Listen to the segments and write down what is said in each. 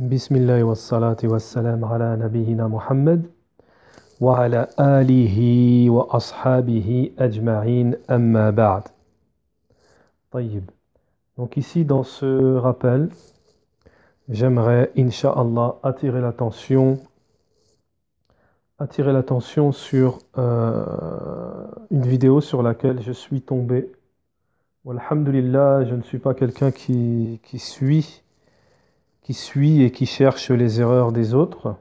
بسم الله ala والسلام Muhammad wa محمد alihi wa ashabihi ajma'in amma بعد طيب Donc ici dans ce rappel, j'aimerais, inshallah attirer l'attention attirer l'attention sur euh, une vidéo sur laquelle je suis tombé. Alhamdulillah, je ne suis pas quelqu'un qui, qui suit qui suit et qui cherche les erreurs des autres,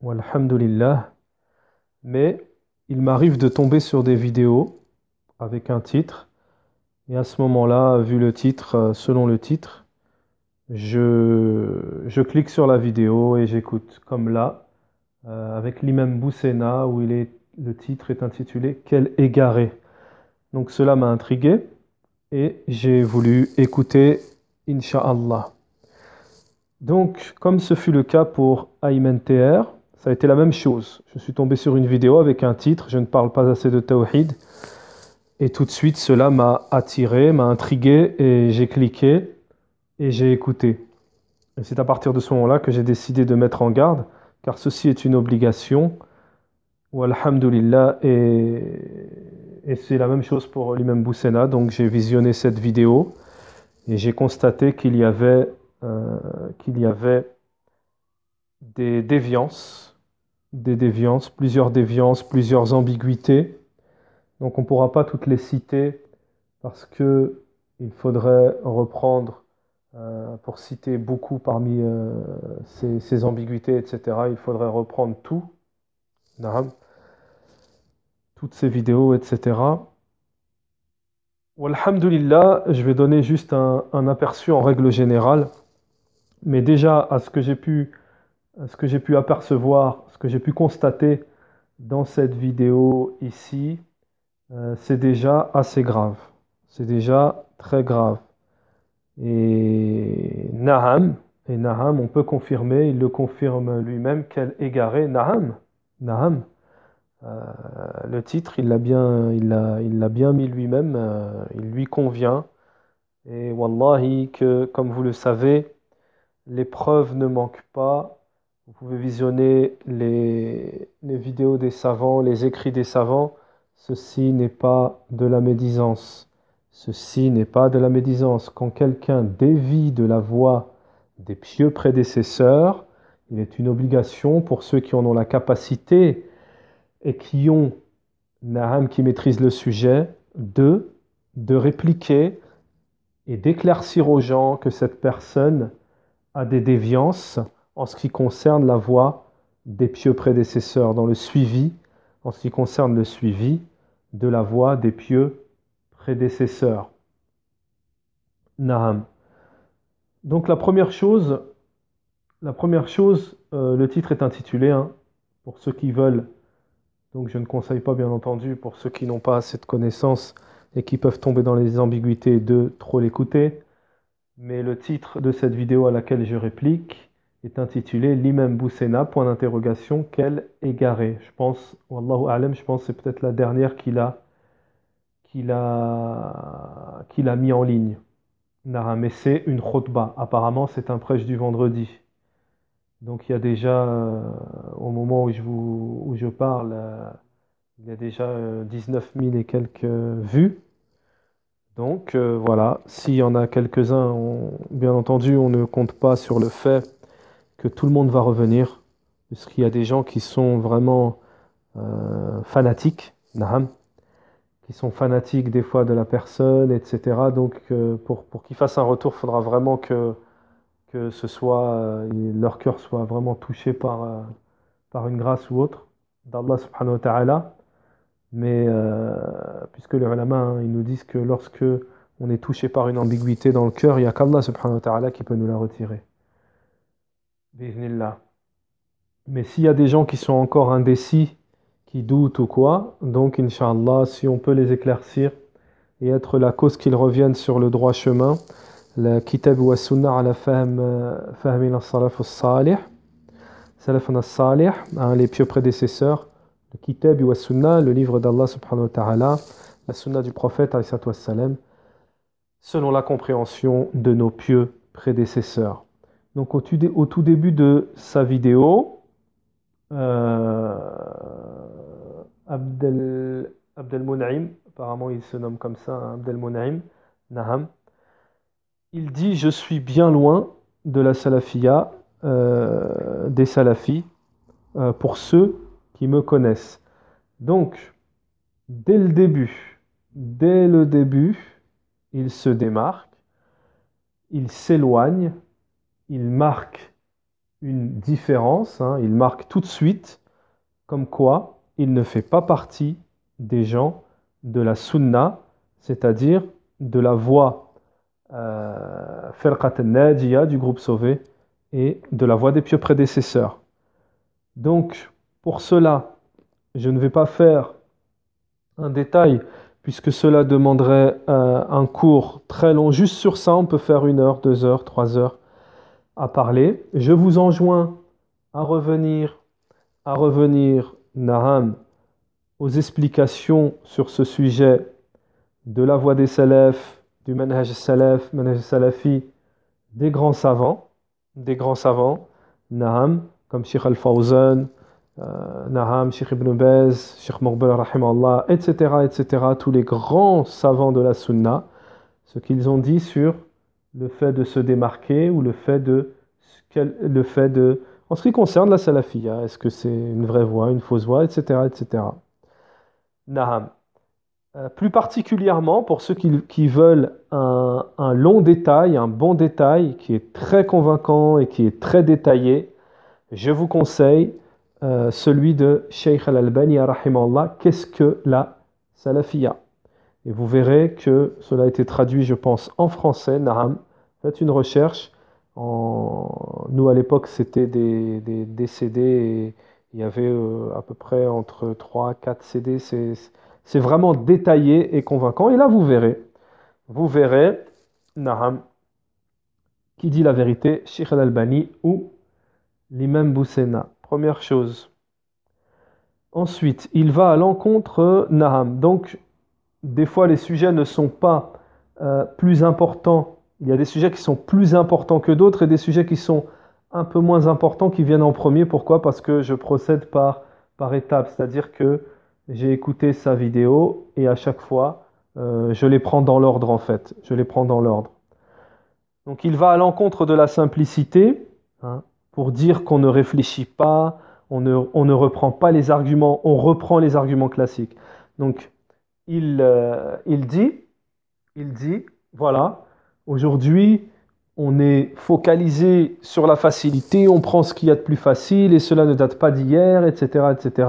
walhamdulillah, mais il m'arrive de tomber sur des vidéos avec un titre, et à ce moment-là, vu le titre, euh, selon le titre, je, clique sur la vidéo et j'écoute, comme là, euh, avec l'imam Boussena, où le titre est intitulé Quel égaré Donc cela m'a intrigué et j'ai voulu écouter Inshallah. Donc, comme ce fut le cas pour TR, ça a été la même chose. Je suis tombé sur une vidéo avec un titre, je ne parle pas assez de Tawhid. Et tout de suite, cela m'a attiré, m'a intrigué, et j'ai cliqué, et j'ai écouté. c'est à partir de ce moment-là que j'ai décidé de mettre en garde, car ceci est une obligation, ou alhamdulillah, et, c'est la même chose pour l'imam Boussena. Donc j'ai visionné cette vidéo, et j'ai constaté qu'il y avait euh, qu'il y avait des déviances, des déviances, plusieurs déviances, plusieurs ambiguïtés. Donc on ne pourra pas toutes les citer parce que il faudrait reprendre, euh, pour citer beaucoup parmi euh, ces, ambiguïtés, etc., il faudrait reprendre tout, toutes ces vidéos, etc. Alhamdulillah, je vais donner juste un aperçu en règle générale. Mais déjà, à ce que j'ai pu, ce que j'ai pu apercevoir, ce que j'ai pu constater dans cette vidéo ici, euh, c'est déjà assez grave. C'est déjà très grave. Et Naham, et Naham, on peut confirmer, il le confirme lui-même, qu'elle égaré Naham. Naham. Euh, le titre, il l'a bien, il il l'a bien mis lui-même, euh, il lui convient. Et wallahi, que, comme vous le savez, les preuves ne manquent pas. Vous pouvez visionner les, vidéos des savants, les écrits des savants. Ceci n'est pas de la médisance. Ceci n'est pas de la médisance. Quand quelqu'un dévie de la voie des pieux prédécesseurs, il est une obligation pour ceux qui en ont la capacité et qui ont Naham qui maîtrise le sujet, de, de répliquer et d'éclaircir aux gens que cette personne à des déviances en ce qui concerne la voie des pieux prédécesseurs, dans le suivi, en ce qui concerne le suivi de la voie des pieux prédécesseurs. Naham. Donc la première chose, la première chose, euh, le titre est intitulé, hein, pour ceux qui veulent, donc je ne conseille pas bien entendu pour ceux qui n'ont pas cette connaissance et qui peuvent tomber dans les ambiguïtés de trop l'écouter. Mais le titre de cette vidéo à laquelle je réplique est intitulé L'imam Bousena point d'interrogation, quel égaré Je pense, Wallahu Alem, je pense que c'est peut-être la dernière qu'il a, qu'il a, mis en ligne. Nara, mais une khotba » Apparemment, c'est un prêche du vendredi. Donc il y a déjà, euh, au moment où je, parle, euh, il y a déjà 19 euh, 000 et quelques vues. Donc euh, voilà, s'il y en a quelques-uns, bien entendu, on ne compte pas sur le fait que tout le monde va revenir, parce qu'il y a des gens qui sont vraiment euh, fanatiques, qui sont fanatiques des fois de la personne, etc. Donc euh, pour, pour qu'ils fassent un retour, il faudra vraiment que, ce soit, leur cœur soit vraiment touché par, par une grâce ou autre d'Allah subhanahu wa ta'ala. Mais euh, puisque les ulama, hein, ils nous disent que lorsque on est touché par une ambiguïté dans le cœur, il n'y a qu'Allah subhanahu wa ta'ala qui peut nous la retirer. Mais s'il y a des gens qui sont encore indécis, qui doutent ou quoi, donc inshallah, si on peut les éclaircir et être la cause qu'ils reviennent sur le droit chemin, la kitab wa sunnah ala fahmin salaf salih, salaf hein, salih, les pieux prédécesseurs, le Kitab le livre d'Allah subhanahu wa ta'ala, la Sunna du prophète salam, selon la compréhension de nos pieux prédécesseurs. Donc au, tout début de sa vidéo, euh, Abdel, Abdel apparemment il se nomme comme ça, hein, Abdel Naham, il dit Je suis bien loin de la salafia, euh, des salafis, euh, pour ceux qui me connaissent. Donc, dès le début, dès le début, il se démarque, il s'éloigne, il marque une différence, hein, il marque tout de suite comme quoi il ne fait pas partie des gens de la sunna, c'est-à-dire de la voie euh, du groupe sauvé et de la voix des pieux prédécesseurs. Donc, pour cela, je ne vais pas faire un détail puisque cela demanderait euh, un cours très long. Juste sur ça, on peut faire une heure, deux heures, trois heures à parler. Je vous enjoins à revenir, à revenir, Naham, aux explications sur ce sujet de la voix des salafs, du manhaj salaf, manhaj salafi, des grands savants, des grands savants, Naham, comme Sheikh al-Fawzan, euh, Naham, Sheikh Ibn Bez, Sheikh Morbel, Allah, etc., etc., tous les grands savants de la Sunna, ce qu'ils ont dit sur le fait de se démarquer ou le fait de. Le fait de en ce qui concerne la salafia, est-ce que c'est une vraie voie, une fausse voie, etc., etc. Naham. Euh, plus particulièrement pour ceux qui, veulent un, long détail, un bon détail qui est très convaincant et qui est très détaillé, je vous conseille euh, celui de Sheikh al-Albani, qu'est-ce que la salafia Et vous verrez que cela a été traduit, je pense, en français, Naham. Faites une recherche. Nous, à l'époque, c'était des, des, CD. il y avait euh, à peu près entre 3 4 CD. C'est vraiment détaillé et convaincant. Et là, vous verrez. Vous verrez, Naham, qui dit la vérité, Sheikh al-Albani ou l'imam Boussena première chose. Ensuite, il va à l'encontre euh, Naham. Donc, des fois, les sujets ne sont pas euh, plus importants. Il y a des sujets qui sont plus importants que d'autres et des sujets qui sont un peu moins importants qui viennent en premier. Pourquoi Parce que je procède par, par étapes. C'est-à-dire que j'ai écouté sa vidéo et à chaque fois, euh, je les prends dans l'ordre en fait. Je les prends dans l'ordre. Donc il va à l'encontre de la simplicité. Hein pour dire qu'on ne réfléchit pas, on ne, reprend pas les arguments, on reprend les arguments classiques. Donc, euh, il, dit, il dit, voilà, aujourd'hui, on est focalisé sur la facilité, on prend ce qu'il y a de plus facile, et cela ne date pas d'hier, etc., etc.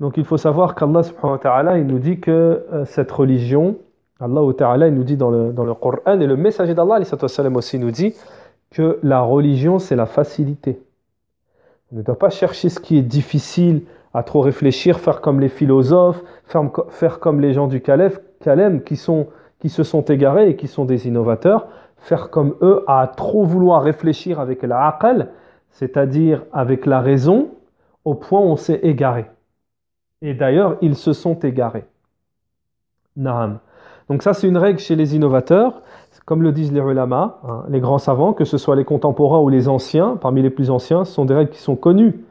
Donc, il faut savoir qu'Allah il nous dit que euh, cette religion, Allah ta'ala, il nous dit dans le, dans le Coran, et le messager d'Allah, aussi, nous dit, que la religion, c'est la facilité. On ne doit pas chercher ce qui est difficile, à trop réfléchir, faire comme les philosophes, faire, comme les gens du Calef, qui, se sont égarés et qui sont des innovateurs, faire comme eux à trop vouloir réfléchir avec la l'aqal, c'est-à-dire avec la raison, au point où on s'est égaré. Et d'ailleurs, ils se sont égarés. Naam. Donc ça, c'est une règle chez les innovateurs. Comme le disent les ulama, hein, les grands savants, que ce soit les contemporains ou les anciens, parmi les plus anciens, ce sont des règles qui sont connues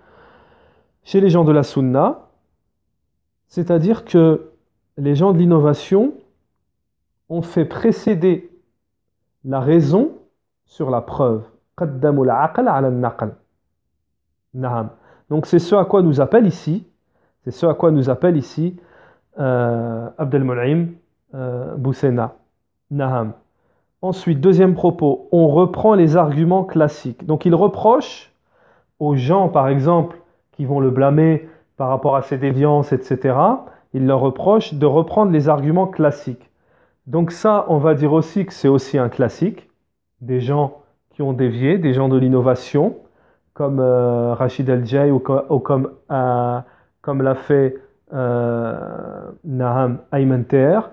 chez les gens de la sunna, c'est-à-dire que les gens de l'innovation ont fait précéder la raison sur la preuve. Donc c'est ce à quoi nous appelle ici, c'est ce à quoi nous appelle ici euh, euh Boussena. Naham. Ensuite, deuxième propos, on reprend les arguments classiques. Donc il reproche aux gens, par exemple, qui vont le blâmer par rapport à ses déviances, etc., il leur reproche de reprendre les arguments classiques. Donc ça, on va dire aussi que c'est aussi un classique, des gens qui ont dévié, des gens de l'innovation, comme euh, Rachid El jay ou, comme, euh, comme l'a fait euh, Naham euh,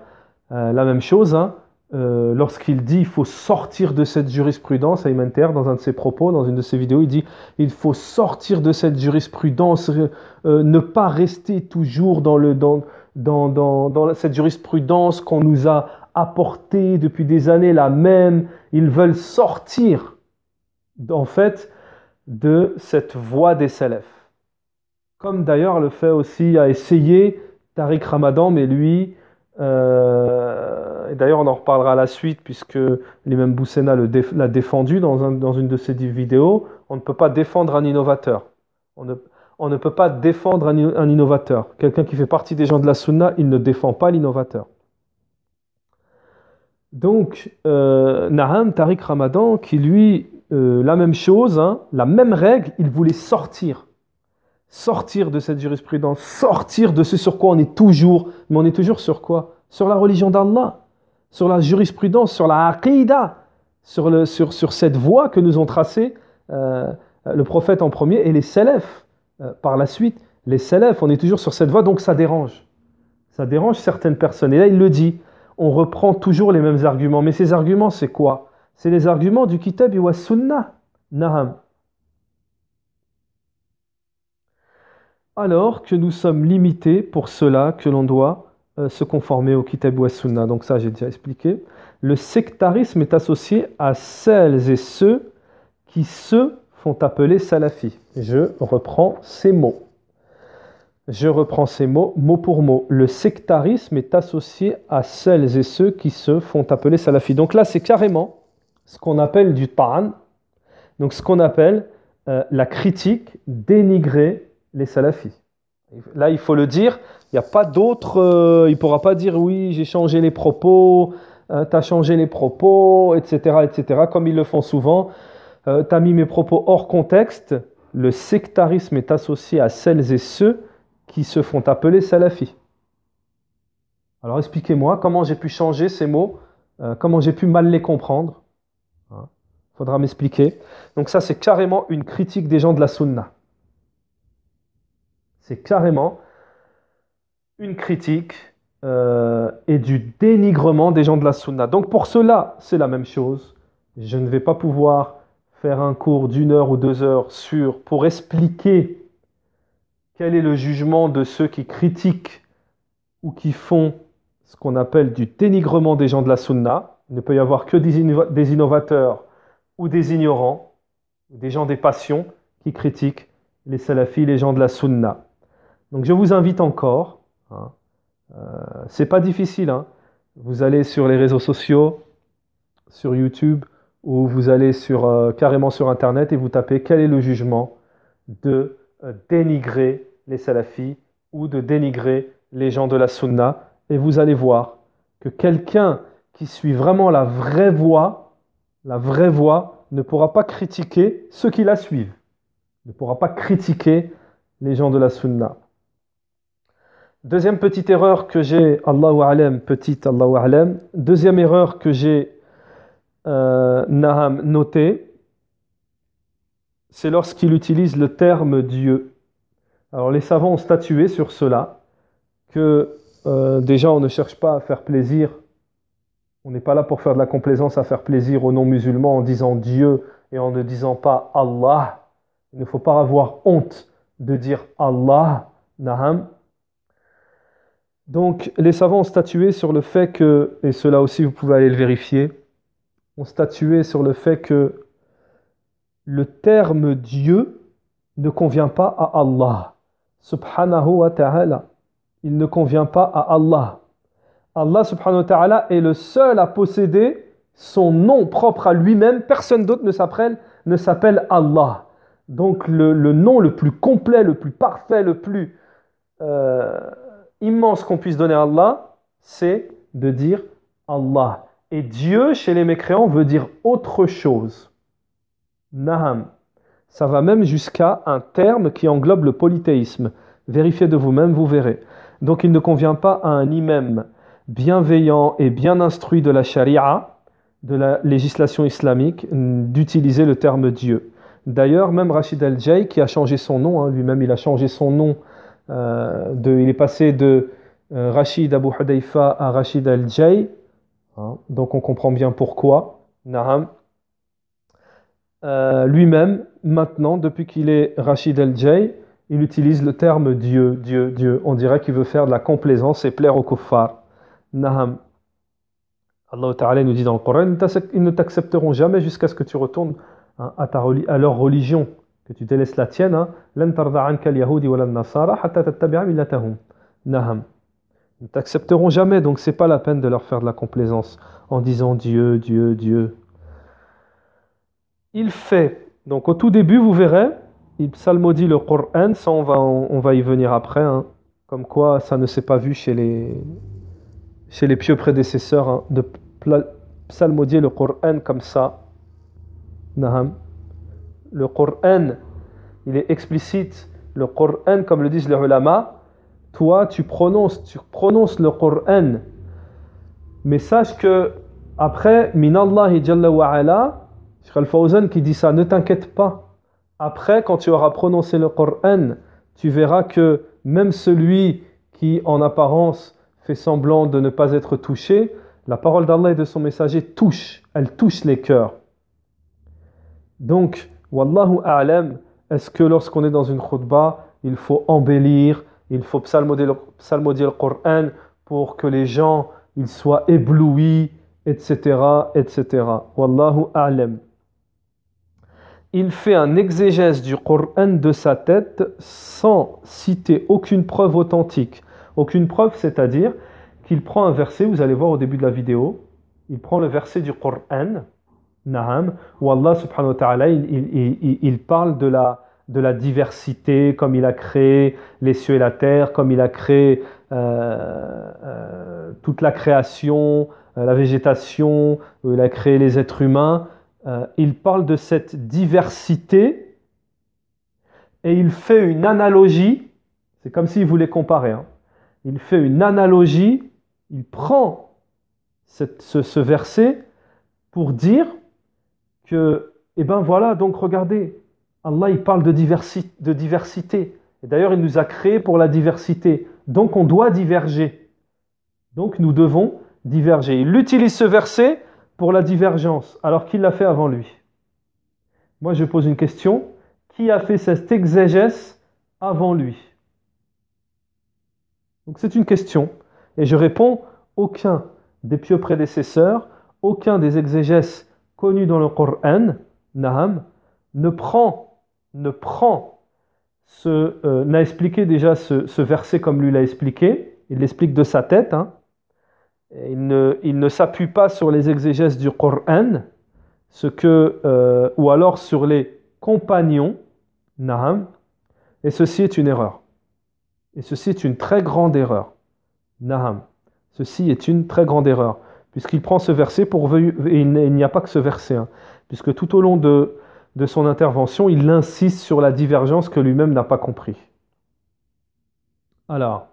la même chose, hein euh, lorsqu'il dit il faut sortir de cette jurisprudence, Ayman dans un de ses propos, dans une de ses vidéos, il dit il faut sortir de cette jurisprudence, euh, euh, ne pas rester toujours dans, dans, cette jurisprudence qu'on nous a apportée depuis des années, la même. Ils veulent sortir, en fait, de cette voie des salafs. Comme d'ailleurs le fait aussi à essayer Tariq Ramadan, mais lui, euh, et d'ailleurs, on en reparlera à la suite, puisque l'imam Boussena l'a défendu dans, une de ses vidéos. On ne peut pas défendre un innovateur. On ne, peut pas défendre un, innovateur. Quelqu'un qui fait partie des gens de la sunna, il ne défend pas l'innovateur. Donc, euh, Naham Tariq Ramadan, qui lui, euh, la même chose, hein, la même règle, il voulait sortir sortir de cette jurisprudence, sortir de ce sur quoi on est toujours. Mais on est toujours sur quoi Sur la religion d'Allah, sur la jurisprudence, sur la aqidah, sur, le, sur, sur cette voie que nous ont tracée euh, le prophète en premier et les salafs euh, par la suite. Les salafs, on est toujours sur cette voie, donc ça dérange. Ça dérange certaines personnes. Et là, il le dit, on reprend toujours les mêmes arguments. Mais ces arguments, c'est quoi C'est les arguments du kitab et wa sunnah. Naham. alors que nous sommes limités pour cela que l'on doit euh, se conformer au Kitab wa Sunna. Donc ça, j'ai déjà expliqué. Le sectarisme est associé à celles et ceux qui se font appeler salafi. Je reprends ces mots. Je reprends ces mots mot pour mot. Le sectarisme est associé à celles et ceux qui se font appeler salafi. Donc là, c'est carrément ce qu'on appelle du ta'an, donc ce qu'on appelle euh, la critique dénigrée les salafis. Là, il faut le dire, il n'y a pas d'autre. Euh, il pourra pas dire oui, j'ai changé les propos, euh, tu as changé les propos, etc., etc., comme ils le font souvent. Euh, tu as mis mes propos hors contexte. Le sectarisme est associé à celles et ceux qui se font appeler salafis. Alors expliquez-moi comment j'ai pu changer ces mots, comment j'ai pu mal les comprendre. Il hein, faudra m'expliquer. Donc, ça, c'est carrément une critique des gens de la sunna. C'est carrément une critique euh, et du dénigrement des gens de la sunna. Donc pour cela, c'est la même chose. Je ne vais pas pouvoir faire un cours d'une heure ou deux heures sur pour expliquer quel est le jugement de ceux qui critiquent ou qui font ce qu'on appelle du dénigrement des gens de la sunna. Il ne peut y avoir que des, des innovateurs ou des ignorants, des gens des passions qui critiquent les salafis, les gens de la sunna. Donc je vous invite encore. Hein. Euh, c'est pas difficile. Hein. Vous allez sur les réseaux sociaux, sur YouTube, ou vous allez sur, euh, carrément sur Internet et vous tapez quel est le jugement de euh, dénigrer les salafis ou de dénigrer les gens de la sunna. Et vous allez voir que quelqu'un qui suit vraiment la vraie voie, la vraie voie, ne pourra pas critiquer ceux qui la suivent, ne pourra pas critiquer les gens de la sunna. Deuxième petite erreur que j'ai, Allahu petite Allahu Deuxième erreur que j'ai, euh, Naham, notée, c'est lorsqu'il utilise le terme Dieu. Alors les savants ont statué sur cela que euh, déjà on ne cherche pas à faire plaisir, on n'est pas là pour faire de la complaisance, à faire plaisir aux non-musulmans en disant Dieu et en ne disant pas Allah. Il ne faut pas avoir honte de dire Allah, Naham, donc, les savants ont statué sur le fait que, et cela aussi vous pouvez aller le vérifier, ont statué sur le fait que le terme Dieu ne convient pas à Allah. Subhanahu wa ta'ala. Il ne convient pas à Allah. Allah subhanahu wa ta'ala est le seul à posséder son nom propre à lui-même. Personne d'autre ne s'appelle, ne s'appelle Allah. Donc le, nom le plus complet, le plus parfait, le plus... Euh, immense qu'on puisse donner à Allah, c'est de dire Allah. Et Dieu, chez les mécréants, veut dire autre chose. Naham. Ça va même jusqu'à un terme qui englobe le polythéisme. Vérifiez de vous-même, vous verrez. Donc il ne convient pas à un imam bienveillant et bien instruit de la charia, de la législation islamique, d'utiliser le terme Dieu. D'ailleurs, même Rachid al jay qui a changé son nom, hein, lui-même il a changé son nom euh, il est passé de euh, Rachid Abu Hudayfa à Rachid Al-Jay. Hein, donc on comprend bien pourquoi. Naham. Euh, lui-même, maintenant, depuis qu'il est Rachid Al-Jay, il utilise le terme Dieu, Dieu, Dieu. On dirait qu'il veut faire de la complaisance et plaire aux kuffar. Naham. Allah Ta'ala nous dit dans le Coran, ils ne t'accepteront jamais jusqu'à ce que tu retournes hein, à leur religion que tu délaisses la tienne, hein, ne t'accepteront jamais, donc c'est pas la peine de leur faire de la complaisance en disant Dieu, Dieu, Dieu. Il fait, donc au tout début, vous verrez, il psalmodie le Coran, ça on va, on va y venir après, hein, comme quoi ça ne s'est pas vu chez les, chez les pieux prédécesseurs hein, de psalmodier le Coran comme ça. Naham le Coran, il est explicite. Le Coran, comme le disent les ulama, toi, tu prononces, tu prononces le Coran. Mais sache que après, minallahi jalla wa ala, Al-Fawzan qui dit ça, ne t'inquiète pas. Après, quand tu auras prononcé le Coran, tu verras que même celui qui, en apparence, fait semblant de ne pas être touché, la parole d'Allah et de son messager touche, elle touche les cœurs. Donc, Wallahu a'lam, est-ce que lorsqu'on est dans une khutbah, il faut embellir, il faut psalmodier le, psalmodier Coran pour que les gens ils soient éblouis, etc., etc. Wallahu a'lam. Il fait un exégèse du Coran de sa tête sans citer aucune preuve authentique. Aucune preuve, c'est-à-dire qu'il prend un verset, vous allez voir au début de la vidéo, il prend le verset du Coran, Naham, où Allah subhanahu wa ta'ala, il, parle de la, de la diversité, comme il a créé les cieux et la terre, comme il a créé euh, euh, toute la création, euh, la végétation, il a créé les êtres humains. il parle de cette diversité et il fait une analogie, c'est comme s'il voulait comparer, hein. il fait une analogie, il prend ce, ce verset pour dire et eh ben voilà, donc regardez, Allah il parle de, diversité. Et d'ailleurs, il nous a créés pour la diversité. Donc on doit diverger. Donc nous devons diverger. Il utilise ce verset pour la divergence, alors qu'il l'a fait avant lui. Moi, je pose une question. Qui a fait cette exégèse avant lui Donc c'est une question. Et je réponds, aucun des pieux prédécesseurs, aucun des exégèses connu dans le Coran, Naham, ne prend, ne prend, euh, n'a expliqué déjà ce, verset comme lui l'a expliqué, il l'explique de sa tête, hein. il ne, s'appuie pas sur les exégèses du Coran, ce que, euh, ou alors sur les compagnons, Naham, et ceci est une erreur. Et ceci est une très grande erreur. Naham. Ceci est une très grande erreur puisqu'il prend ce verset pour... Et il n'y a pas que ce verset, hein, puisque tout au long de, son intervention, il insiste sur la divergence que lui-même n'a pas compris. Alors,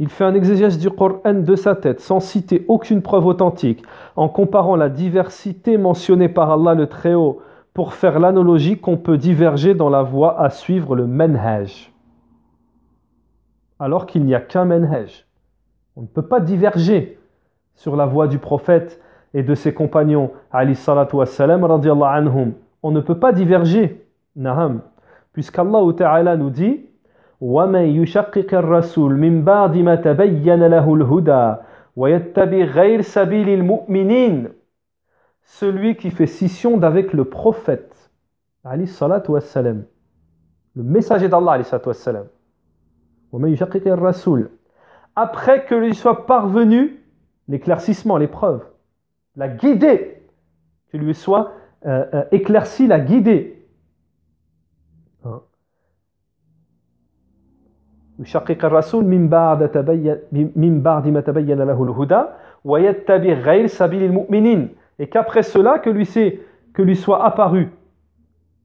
il fait un exégèse du Coran de sa tête, sans citer aucune preuve authentique, en comparant la diversité mentionnée par Allah le Très-Haut pour faire l'analogie qu'on peut diverger dans la voie à suivre le menhaj. Alors qu'il n'y a qu'un menhaj. On ne peut pas diverger sur la voie du prophète et de ses compagnons, Ali salatu wassalam, anhum. On ne peut pas diverger, naham, puisqu'Allah Ta'ala nous dit وَمَنْ يُشَقِّقَ الرَّسُولِ مِنْ بَعْدِ مَا تَبَيَّنَ لَهُ الْهُدَى وَيَتَّبِعْ غَيْرَ سَبِيلِ الْمُؤْمِنِينَ Celui qui fait scission d'avec le prophète, Ali salatu wassalam, le messager d'Allah, Ali salatu wassalam, وَمَنْ يُشَقِّقَ rasoul Après que lui soit parvenu l'éclaircissement, l'épreuve, la guider, que lui soit euh, euh, éclairci, la guider. Hein. et qu'après cela que lui que lui soit apparu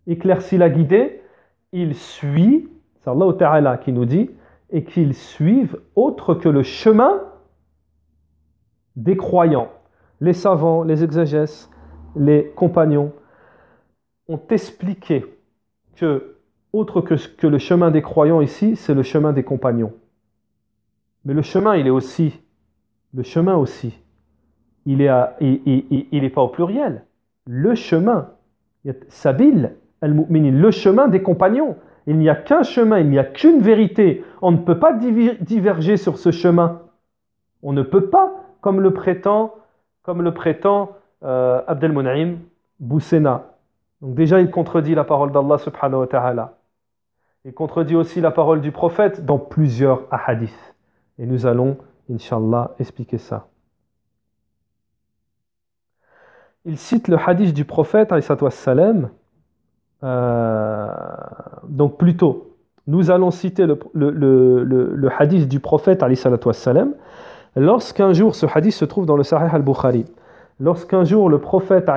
éclairci la guider, il suit c'est Allah Ta'ala qui nous dit et qu'il suive autre que le chemin des croyants, les savants, les exégèses, les compagnons, ont expliqué que, autre que, que le chemin des croyants ici, c'est le chemin des compagnons. Mais le chemin, il est aussi, le chemin aussi, il n'est il, est pas au pluriel. Le chemin, Sabil, le chemin des compagnons. Il n'y a qu'un chemin, il n'y a qu'une vérité. On ne peut pas diverger sur ce chemin. On ne peut pas comme le prétend, comme le prétend euh, Donc déjà, il contredit la parole d'Allah subhanahu wa ta'ala. Il contredit aussi la parole du prophète dans plusieurs hadiths. Et nous allons, inshallah, expliquer ça. Il cite le hadith du prophète, wassalam, euh, donc plutôt, nous allons citer le, hadith du prophète, wassalam, Lorsqu'un jour, ce hadith se trouve dans le Sahih al-Bukhari, lorsqu'un jour le prophète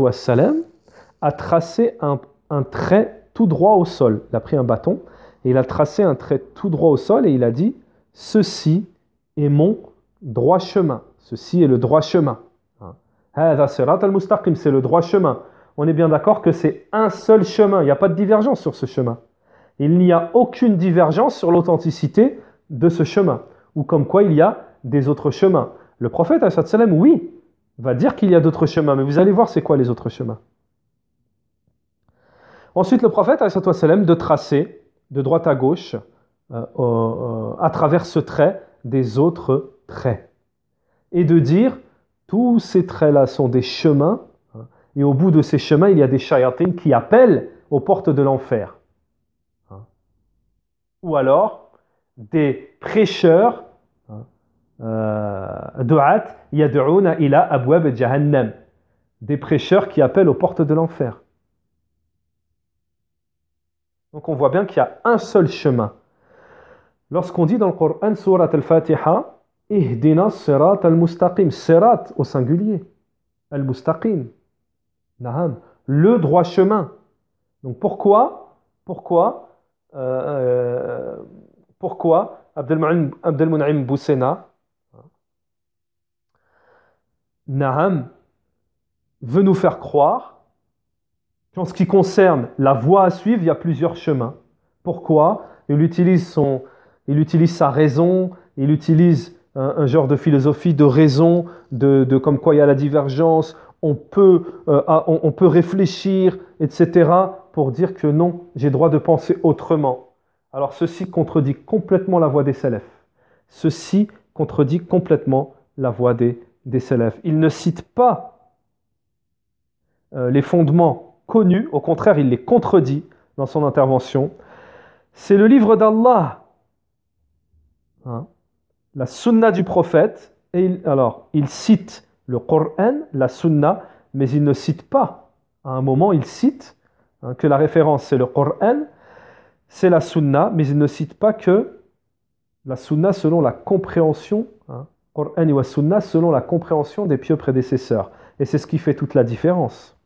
wassalam, a tracé un, un trait tout droit au sol, il a pris un bâton, et il a tracé un trait tout droit au sol et il a dit Ceci est mon droit chemin. Ceci est le droit chemin. C'est le droit chemin. On est bien d'accord que c'est un seul chemin. Il n'y a pas de divergence sur ce chemin. Il n'y a aucune divergence sur l'authenticité de ce chemin. Ou comme quoi il y a des autres chemins. Le prophète, oui, va dire qu'il y a d'autres chemins, mais vous allez voir c'est quoi les autres chemins. Ensuite, le prophète, de tracer de droite à gauche, euh, euh, euh, à travers ce trait, des autres traits. Et de dire, tous ces traits-là sont des chemins, hein, et au bout de ces chemins, il y a des shayatin qui appellent aux portes de l'enfer. Hein. Ou alors, des prêcheurs euh, du'at Des prêcheurs qui appellent aux portes de l'enfer. Donc on voit bien qu'il y a un seul chemin. Lorsqu'on dit dans le Coran, surat al-Fatiha, Ihdina sirat al-mustaqim, sirat au singulier, al-mustaqim, naham, le droit chemin. Donc pourquoi, pourquoi, euh, euh, pourquoi Abdelmun'im Boussena Naham veut nous faire croire qu'en ce qui concerne la voie à suivre, il y a plusieurs chemins. Pourquoi il utilise, son, il utilise sa raison, il utilise un, genre de philosophie de raison, de, comme quoi il y a la divergence, on peut, euh, on, peut réfléchir, etc., pour dire que non, j'ai droit de penser autrement. Alors ceci contredit complètement la voie des salafs. Ceci contredit complètement la voie des des Il ne cite pas euh, les fondements connus, au contraire, il les contredit dans son intervention. C'est le livre d'Allah, hein, la sunna du prophète. Et alors, il cite le Coran, la sunna, mais il ne cite pas. À un moment, il cite hein, que la référence, c'est le Coran, c'est la sunna, mais il ne cite pas que la sunna selon la compréhension selon la compréhension des pieux prédécesseurs. Et c'est ce qui fait toute la différence.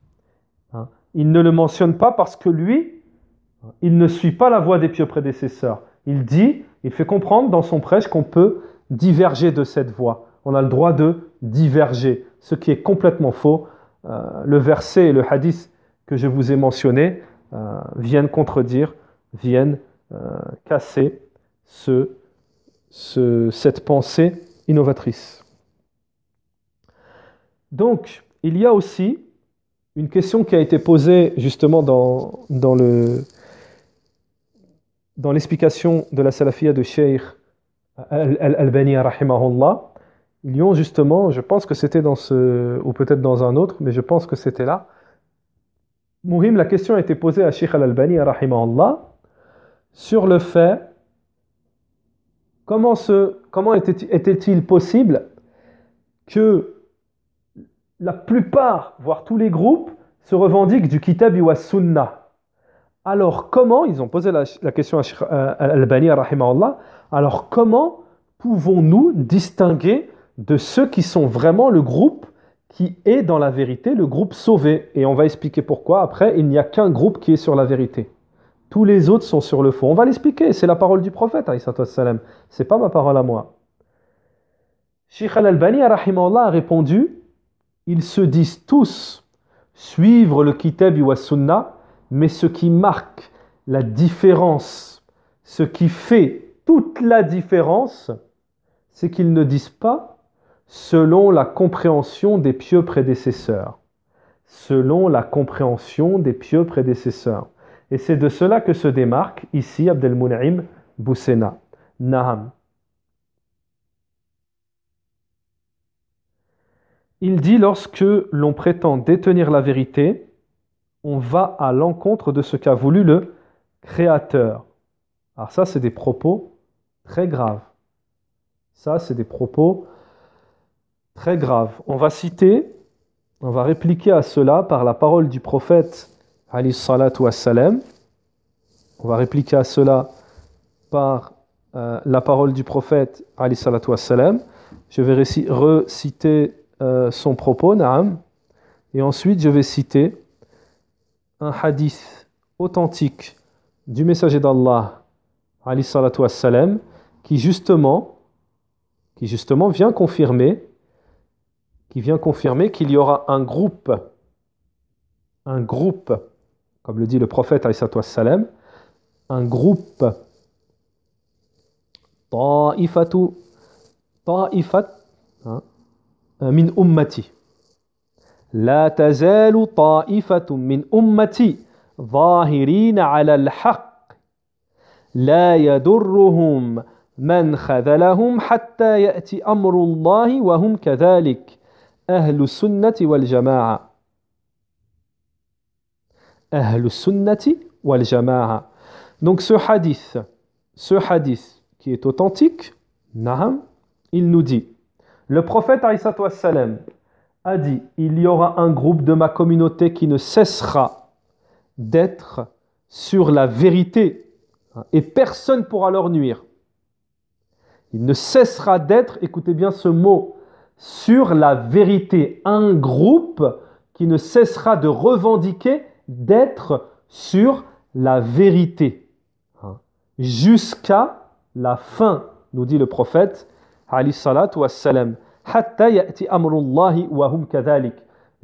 Hein? Il ne le mentionne pas parce que lui, il ne suit pas la voie des pieux prédécesseurs. Il dit, il fait comprendre dans son prêche qu'on peut diverger de cette voie. On a le droit de diverger, ce qui est complètement faux. Euh, le verset et le hadith que je vous ai mentionné euh, viennent contredire, viennent euh, casser ce, ce, cette pensée innovatrice. Donc, il y a aussi une question qui a été posée justement dans, dans le, dans l'explication de la salafia de Sheikh Al-Albani, rahimahullah, ils ont justement, je pense que c'était dans ce, ou peut-être dans un autre, mais je pense que c'était là. Mouhim, la question a été posée à Sheikh Al-Albani, rahimahullah, sur le fait comment se comment était-il possible que la plupart, voire tous les groupes, se revendiquent du kitab wa sunna Alors comment, ils ont posé la, question à euh, Al-Bani, alors comment pouvons-nous distinguer de ceux qui sont vraiment le groupe qui est dans la vérité, le groupe sauvé Et on va expliquer pourquoi. Après, il n'y a qu'un groupe qui est sur la vérité. Tous les autres sont sur le fond. On va l'expliquer, c'est la parole du prophète, ce C'est pas ma parole à moi. Sheikh al-Albani, a répondu Ils se disent tous suivre le kitab wa sunna, mais ce qui marque la différence, ce qui fait toute la différence, c'est qu'ils ne disent pas selon la compréhension des pieux prédécesseurs. Selon la compréhension des pieux prédécesseurs. Et c'est de cela que se démarque ici Abdelmoun'im Boussena. Naham. Il dit lorsque l'on prétend détenir la vérité, on va à l'encontre de ce qu'a voulu le Créateur. Alors ça, c'est des propos très graves. Ça, c'est des propos très graves. On va citer, on va répliquer à cela par la parole du prophète Ali salatu On va répliquer à cela par euh, la parole du prophète Je vais reciter euh, son propos, Naam, et ensuite je vais citer un hadith authentique du messager d'Allah Ali salatu qui justement qui justement vient confirmer vient confirmer qu'il y aura un groupe un groupe comme le dit le prophète salam, un groupe ta'ifatu ta'ifat hein, min ummati la tazalu ta'ifatu min ummati ظاهرين على الحق لا يضرهم من خذلهم حتى يأتي أمر الله وهم كذلك أهل السنة والجماعة Ahl Sunnati wal Jama'a. Donc ce hadith, ce hadith qui est authentique, Naham, il nous dit Le prophète salem a dit Il y aura un groupe de ma communauté qui ne cessera d'être sur la vérité hein, et personne pourra leur nuire. Il ne cessera d'être, écoutez bien ce mot, sur la vérité, un groupe qui ne cessera de revendiquer d'être sur la vérité hein, jusqu'à la fin, nous dit le prophète, hum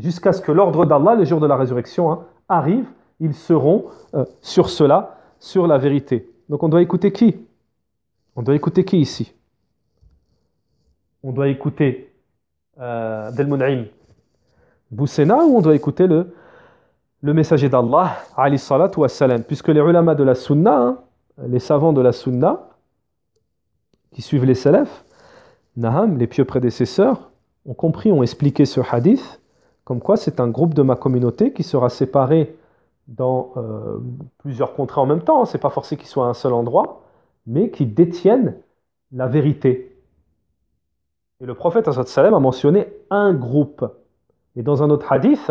jusqu'à ce que l'ordre d'Allah, le jour de la résurrection, hein, arrive, ils seront euh, sur cela, sur la vérité. Donc on doit écouter qui On doit écouter qui ici On doit écouter euh, Boussena ou on doit écouter le, le messager d'Allah, Ali Salatu Wassalam, puisque les ulama de la Sunna, hein, les savants de la Sunna, qui suivent les salafs, Naham, les pieux prédécesseurs, ont compris, ont expliqué ce hadith, comme quoi c'est un groupe de ma communauté qui sera séparé dans euh, plusieurs contrées en même temps, hein. c'est pas forcé qu'ils soient à un seul endroit, mais qui détiennent la vérité. Et le prophète a mentionné un groupe. Et dans un autre hadith,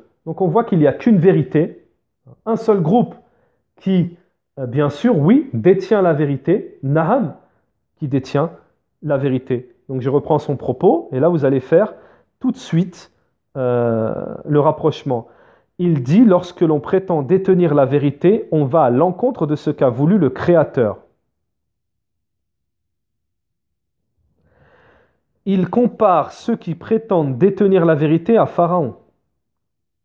Donc on voit qu'il n'y a qu'une vérité, un seul groupe qui, euh, bien sûr, oui, détient la vérité, Naham, qui détient la vérité. Donc je reprends son propos, et là vous allez faire tout de suite euh, le rapprochement. Il dit, lorsque l'on prétend détenir la vérité, on va à l'encontre de ce qu'a voulu le Créateur. Il compare ceux qui prétendent détenir la vérité à Pharaon.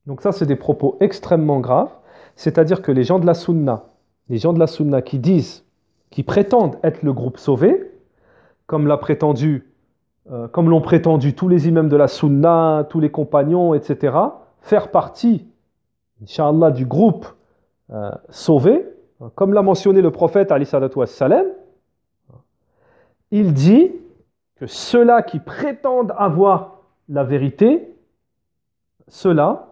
Donc ça, c'est des propos extrêmement graves. C'est-à-dire que les gens de la Sunna, les gens de la Sunna qui disent, qui prétendent être le groupe sauvé, comme l'a prétendu, euh, comme l'ont prétendu tous les imams de la Sunna, tous les compagnons, etc., faire partie, Inch'Allah, du groupe euh, sauvé, comme l'a mentionné le prophète Ali Salem, il dit que ceux-là qui prétendent avoir la vérité, ceux-là,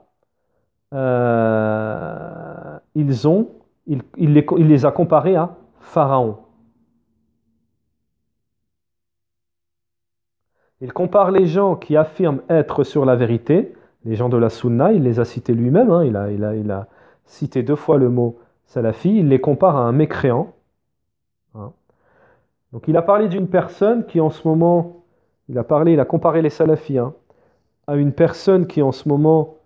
euh, ils ont, il, les, a comparés à Pharaon. Il compare les gens qui affirment être sur la vérité, les gens de la Sunna, il les a cités lui-même, hein, il, a, cité deux fois le mot salafi, il les compare à un mécréant. Hein. Donc il a parlé d'une personne qui en ce moment, il a parlé, il a comparé les salafis hein, à une personne qui en ce moment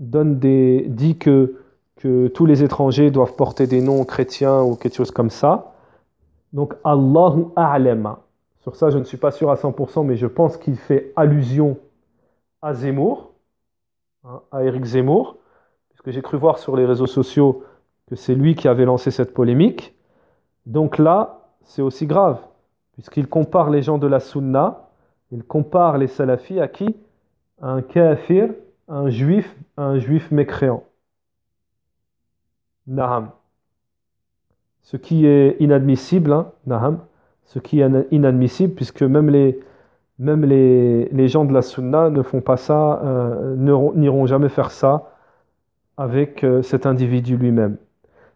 donne des, dit que, que tous les étrangers doivent porter des noms chrétiens ou quelque chose comme ça. Donc Allahu A'lam. Sur ça, je ne suis pas sûr à 100%, mais je pense qu'il fait allusion à Zemmour, hein, à Eric Zemmour, puisque j'ai cru voir sur les réseaux sociaux que c'est lui qui avait lancé cette polémique. Donc là, c'est aussi grave, puisqu'il compare les gens de la Sunna, il compare les salafis à qui un kafir un juif, un juif mécréant. Naham. Ce qui est inadmissible, hein, Naham, ce qui est inadmissible, puisque même les, même les, gens de la Sunna ne font pas ça, euh, n'iront jamais faire ça avec euh, cet individu lui-même.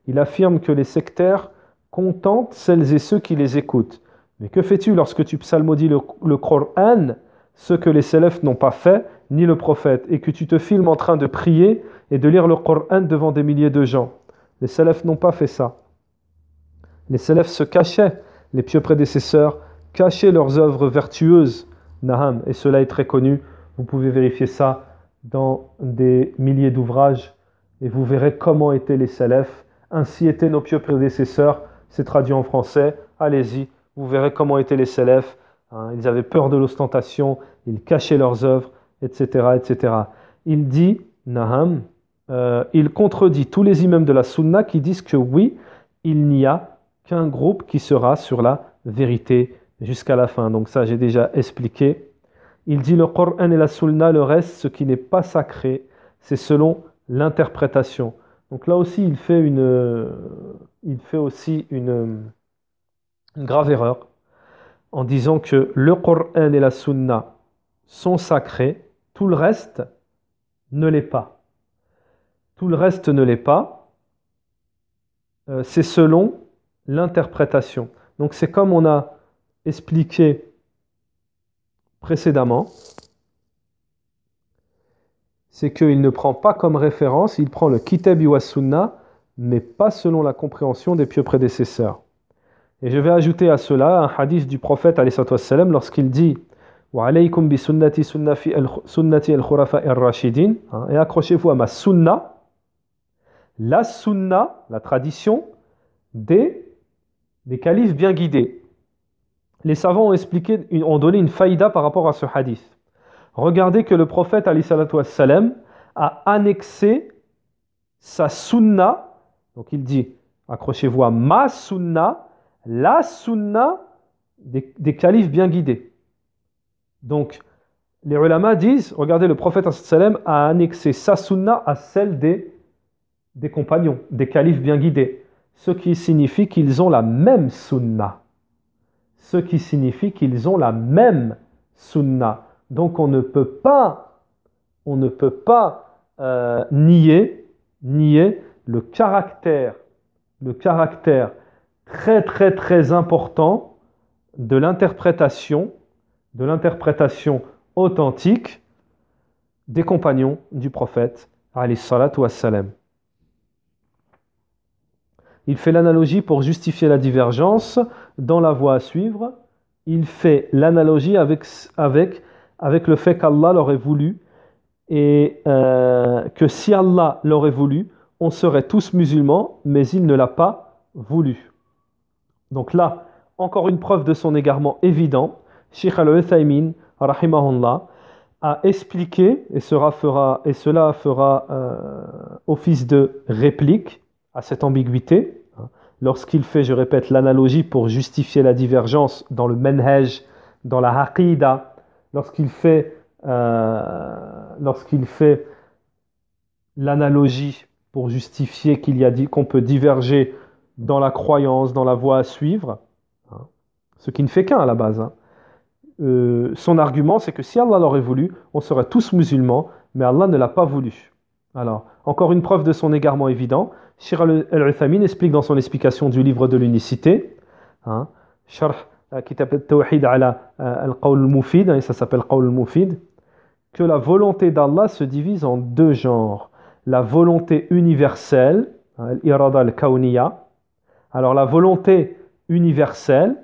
Il affirme que les sectaires contentent celles et ceux qui les écoutent. Mais que fais-tu lorsque tu psalmodies le Coran ce que les salafs n'ont pas fait, ni le prophète, et que tu te filmes en train de prier et de lire le Coran devant des milliers de gens. Les salafs n'ont pas fait ça. Les salafs se cachaient, les pieux prédécesseurs cachaient leurs œuvres vertueuses, Naham, et cela est très connu. Vous pouvez vérifier ça dans des milliers d'ouvrages et vous verrez comment étaient les salafs. Ainsi étaient nos pieux prédécesseurs. C'est traduit en français. Allez-y, vous verrez comment étaient les salafs Hein. ils avaient peur de l'ostentation, ils cachaient leurs œuvres, etc. etc. Il dit, Naham, euh, il contredit tous les imams de la Sunna qui disent que oui, il n'y a qu'un groupe qui sera sur la vérité jusqu'à la fin. Donc ça, j'ai déjà expliqué. Il dit le Coran et la Sunna, le reste, ce qui n'est pas sacré, c'est selon l'interprétation. Donc là aussi, il fait, une, il fait aussi une grave erreur en disant que le Coran et la Sunna sont sacrés, tout le reste ne l'est pas. Tout le reste ne l'est pas, euh, c'est selon l'interprétation. Donc c'est comme on a expliqué précédemment, c'est qu'il ne prend pas comme référence, il prend le Kitab wa Sunna, mais pas selon la compréhension des pieux prédécesseurs. Et je vais ajouter à cela un hadith du prophète lorsqu'il dit al-sunnati al-khurafa al-rashidin » hein, et accrochez-vous à ma sunna la sunna la tradition des des califes bien guidés les savants ont expliqué ont donné une faïda par rapport à ce hadith regardez que le prophète a annexé sa sunna donc il dit accrochez-vous à ma sunna la sunna des, des califes bien guidés. Donc, les ulama disent, regardez, le prophète a annexé sa sunna à celle des, compagnons, des califes bien guidés. Ce qui signifie qu'ils ont la même sunna. Ce qui signifie qu'ils ont la même sunna. Donc on ne peut pas, on ne peut pas euh, nier, nier le caractère, le caractère très très très important de l'interprétation, de l'interprétation authentique des compagnons du prophète Il fait l'analogie pour justifier la divergence dans la voie à suivre. Il fait l'analogie avec, avec, avec le fait qu'Allah l'aurait voulu et euh, que si Allah l'aurait voulu, on serait tous musulmans, mais il ne l'a pas voulu. Donc là, encore une preuve de son égarement évident. Sheikh al-Uthaymin, rahimahullah, a expliqué, et, sera, fera, et cela fera euh, office de réplique à cette ambiguïté, hein, lorsqu'il fait, je répète, l'analogie pour justifier la divergence dans le menhaj, dans la haqida, lorsqu'il fait, euh, lorsqu'il fait l'analogie pour justifier qu'il y a qu'on peut diverger dans la croyance, dans la voie à suivre, hein, ce qui ne fait qu'un à la base. Hein. Euh, son argument, c'est que si Allah l'aurait voulu, on serait tous musulmans, mais Allah ne l'a pas voulu. Alors, encore une preuve de son égarement évident, Shir al-Uthamin explique dans son explication du livre de l'unicité, hein, Sharh Kitab euh, ala euh, al-Qawl al-Mufid, ça s'appelle Qawl al-Mufid, que la volonté d'Allah se divise en deux genres. La volonté universelle, al al kawniya alors la volonté universelle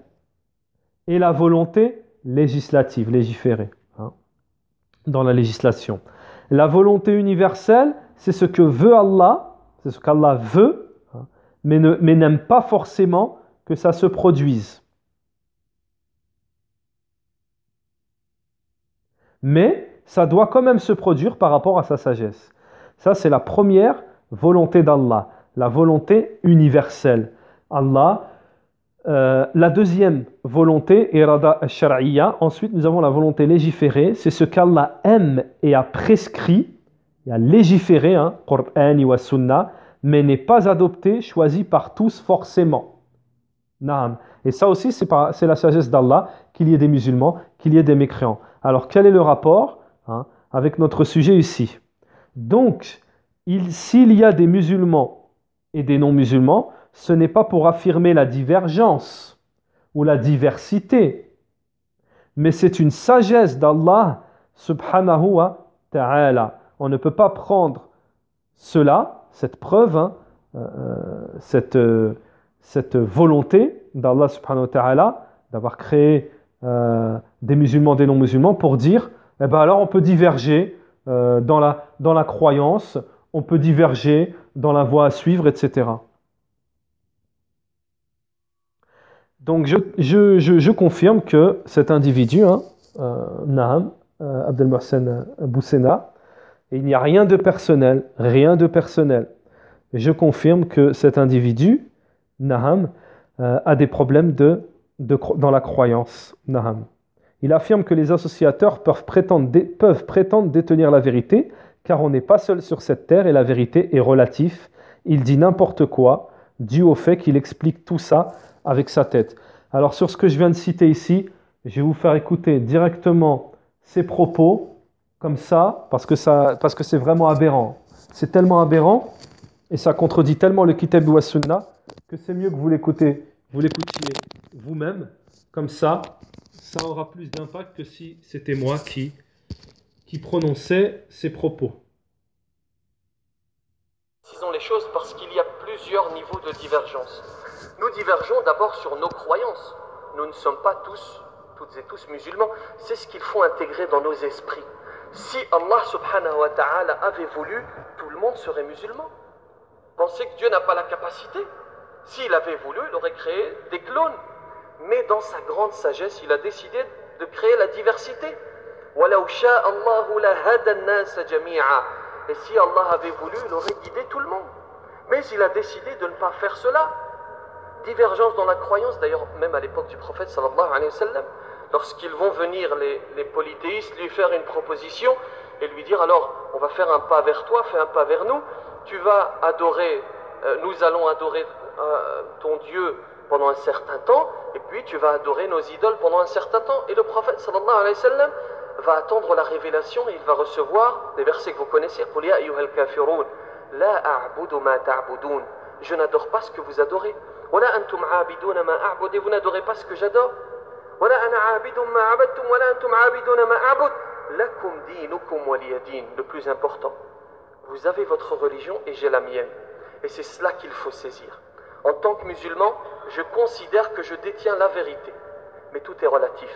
et la volonté législative, légiférée, hein, dans la législation. La volonté universelle, c'est ce que veut Allah, c'est ce qu'Allah veut, hein, mais n'aime pas forcément que ça se produise. Mais ça doit quand même se produire par rapport à sa sagesse. Ça, c'est la première volonté d'Allah, la volonté universelle. Allah. Euh, la deuxième volonté, irada al-shar'iyya. Ensuite, nous avons la volonté légiférée. C'est ce qu'Allah aime et a prescrit. et a légiféré, hein, mais n'est pas adopté, choisi par tous forcément. Et ça aussi, c'est la sagesse d'Allah qu'il y ait des musulmans, qu'il y ait des mécréants. Alors, quel est le rapport hein, avec notre sujet ici Donc, s'il y a des musulmans et des non-musulmans, ce n'est pas pour affirmer la divergence ou la diversité, mais c'est une sagesse d'Allah subhanahu wa ta'ala. On ne peut pas prendre cela, cette preuve, hein, euh, euh, euh, cette, volonté d'Allah subhanahu wa ta'ala d'avoir créé des musulmans, des non-musulmans, pour dire, eh ben alors on peut diverger dans la croyance, on peut diverger dans la voie à suivre, etc. Donc je, confirme que cet individu, hein, euh, Naham, euh, euh, Boussena, il n'y a rien de personnel, rien de personnel. Je confirme que cet individu, Naham, euh, a des problèmes de, dans la croyance, Naham. Il affirme que les associateurs peuvent prétendre, peuvent prétendre détenir la vérité, car on n'est pas seul sur cette terre et la vérité est relative. Il dit n'importe quoi, dû au fait qu'il explique tout ça avec sa tête. Alors sur ce que je viens de citer ici, je vais vous faire écouter directement ses propos, comme ça, parce que, parce que c'est vraiment aberrant. C'est tellement aberrant, et ça contredit tellement le Kitab wa Sunna, que c'est mieux que vous l'écoutez, vous l'écoutiez vous-même, comme ça, ça aura plus d'impact que si c'était moi qui, qui prononçais ces propos. Disons les choses parce qu'il y a plusieurs niveaux de divergence. Nous divergeons d'abord sur nos croyances. Nous ne sommes pas tous, toutes et tous musulmans. C'est ce qu'il faut intégrer dans nos esprits. Si Allah subhanahu wa ta'ala avait voulu, tout le monde serait musulman. Pensez que Dieu n'a pas la capacité. S'il avait voulu, il aurait créé des clones. Mais dans sa grande sagesse, il a décidé de créer la diversité. Et si Allah avait voulu, il aurait guidé tout le monde. Mais il a décidé de ne pas faire cela divergence dans la croyance, d'ailleurs même à l'époque du prophète alayhi sallam, lorsqu'ils vont venir les, polythéistes lui faire une proposition et lui dire alors on va faire un pas vers toi, fais un pas vers nous, tu vas adorer, euh, nous allons adorer euh, ton Dieu pendant un certain temps et puis tu vas adorer nos idoles pendant un certain temps et le prophète alayhi sallam va attendre la révélation et il va recevoir les versets que vous connaissez, « Je n'adore pas ce que vous adorez et vous n'adorez pas ce que j'adore ولا أنا عابد ما le plus important vous avez votre religion et j'ai la mienne et c'est cela qu'il faut saisir en tant que musulman je considère que je détiens la vérité mais tout est relatif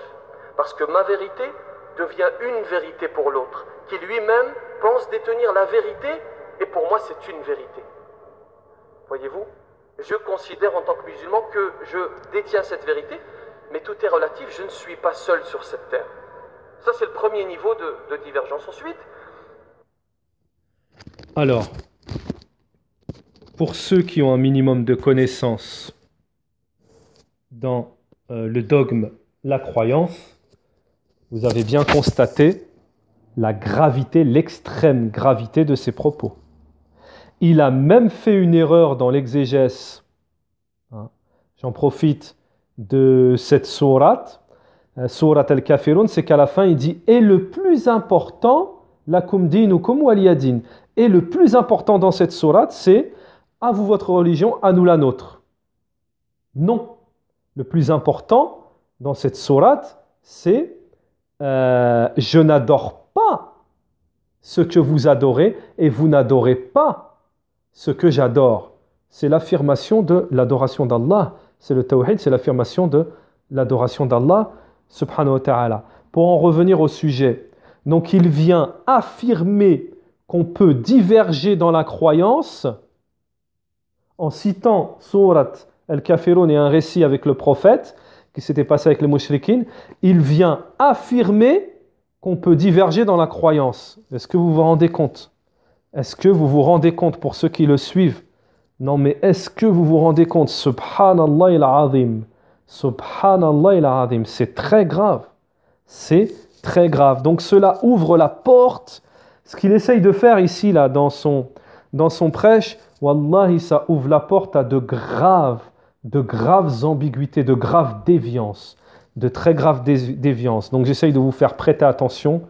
parce que ma vérité devient une vérité pour l'autre qui lui-même pense détenir la vérité et pour moi c'est une vérité voyez-vous je considère en tant que musulman que je détiens cette vérité, mais tout est relatif, je ne suis pas seul sur cette terre. Ça, c'est le premier niveau de, divergence. Ensuite. Alors, pour ceux qui ont un minimum de connaissances dans euh, le dogme, la croyance, vous avez bien constaté la gravité, l'extrême gravité de ces propos. Il a même fait une erreur dans l'exégèse. Hein. J'en profite de cette sourate. Euh, sourate al-Kafirun, c'est qu'à la fin, il dit Et le plus important, la kumdin ou kum waliyadin. Et le plus important dans cette sourate, c'est À vous votre religion, à nous la nôtre. Non. Le plus important dans cette sourate, c'est euh, Je n'adore pas ce que vous adorez et vous n'adorez pas ce que j'adore. C'est l'affirmation de l'adoration d'Allah. C'est le tawhid, c'est l'affirmation de l'adoration d'Allah subhanahu wa ta'ala. Pour en revenir au sujet, donc il vient affirmer qu'on peut diverger dans la croyance en citant Surat al-Kafirun et un récit avec le prophète qui s'était passé avec les mouchriquins. Il vient affirmer qu'on peut diverger dans la croyance. Est-ce que vous vous rendez compte est-ce que vous vous rendez compte, pour ceux qui le suivent Non, mais est-ce que vous vous rendez compte Subhanallah il azim. Subhanallah il azim. C'est très grave. C'est très grave. Donc cela ouvre la porte. Ce qu'il essaye de faire ici, là, dans son, dans son prêche, Wallahi, ça ouvre la porte à de graves, de graves ambiguïtés, de graves déviances. De très graves déviances. Donc j'essaye de vous faire prêter attention.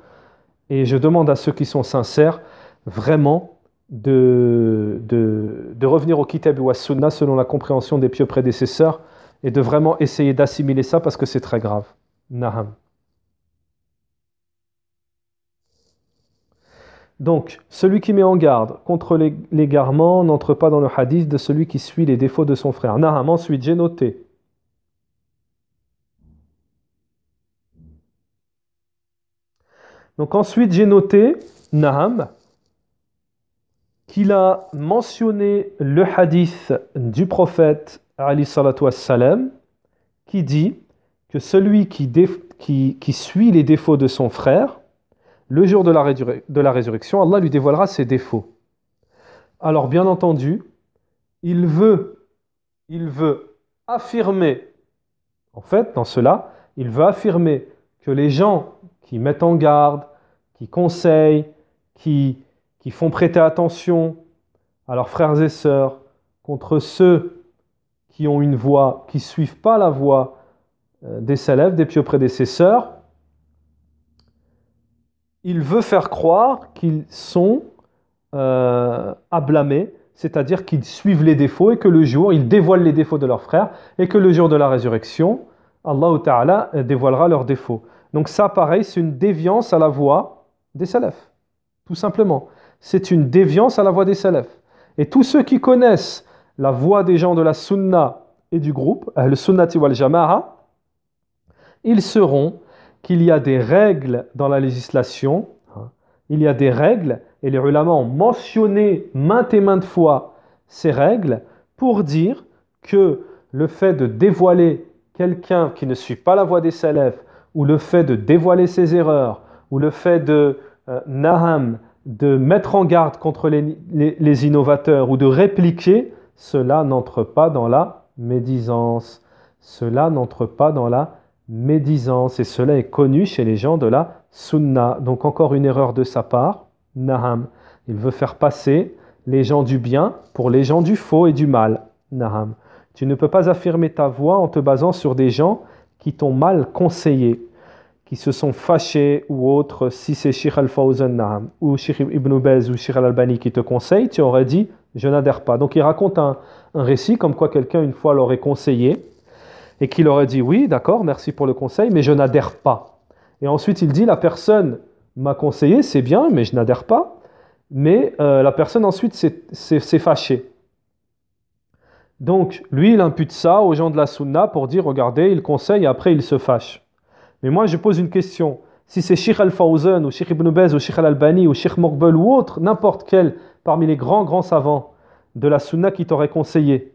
Et je demande à ceux qui sont sincères vraiment de, de, de, revenir au Kitab ou à Sunna selon la compréhension des pieux prédécesseurs et de vraiment essayer d'assimiler ça parce que c'est très grave. Naham. Donc, celui qui met en garde contre l'égarement n'entre pas dans le hadith de celui qui suit les défauts de son frère. Naham, ensuite, j'ai noté. Donc ensuite, j'ai noté, Naham, qu'il a mentionné le hadith du prophète Ali qui dit que celui qui, suit les défauts de son frère, le jour de la, résurrection, Allah lui dévoilera ses défauts. Alors bien entendu, il veut, il veut affirmer, en fait, dans cela, il veut affirmer que les gens qui mettent en garde, qui conseillent, qui, qui font prêter attention à leurs frères et sœurs, contre ceux qui ont une voix, qui ne suivent pas la voix euh, des salaf des pieux prédécesseurs. Il veut faire croire qu'ils sont euh, à c'est-à-dire qu'ils suivent les défauts et que le jour, ils dévoilent les défauts de leurs frères et que le jour de la résurrection, Allah Ta'ala euh, dévoilera leurs défauts. Donc ça, pareil, c'est une déviance à la voix des salafs, tout simplement c'est une déviance à la voix des salafs. Et tous ceux qui connaissent la voix des gens de la sunna et du groupe, le sunnati wal jamara ils sauront qu'il y a des règles dans la législation, hein. il y a des règles, et les ulama ont mentionné maintes et maintes fois ces règles pour dire que le fait de dévoiler quelqu'un qui ne suit pas la voix des salafs, ou le fait de dévoiler ses erreurs, ou le fait de euh, naham, de mettre en garde contre les, innovateurs ou de répliquer, cela n'entre pas dans la médisance. Cela n'entre pas dans la médisance et cela est connu chez les gens de la sunna. Donc encore une erreur de sa part. Naham. Il veut faire passer les gens du bien pour les gens du faux et du mal. Naham. Tu ne peux pas affirmer ta voix en te basant sur des gens qui t'ont mal conseillé qui se sont fâchés ou autres, si c'est Sheikh Al-Fawzan ou Sheikh Ibn Ubez, ou Sheikh Al-Albani qui te conseille, tu aurais dit je n'adhère pas. Donc il raconte un, récit comme quoi quelqu'un une fois l'aurait conseillé et qu'il aurait dit oui, d'accord, merci pour le conseil, mais je n'adhère pas. Et ensuite il dit la personne m'a conseillé, c'est bien, mais je n'adhère pas. Mais euh, la personne ensuite s'est fâchée. Donc lui, il impute ça aux gens de la sunna pour dire regardez, il conseille, après il se fâche. Mais moi, je pose une question. Si c'est Sheikh Al-Fawzan, ou Sheikh Ibn Bez ou Sheikh Al-Albani, ou Sheikh Mokbel ou autre, n'importe quel parmi les grands, grands savants de la Sunna qui t'aurait conseillé,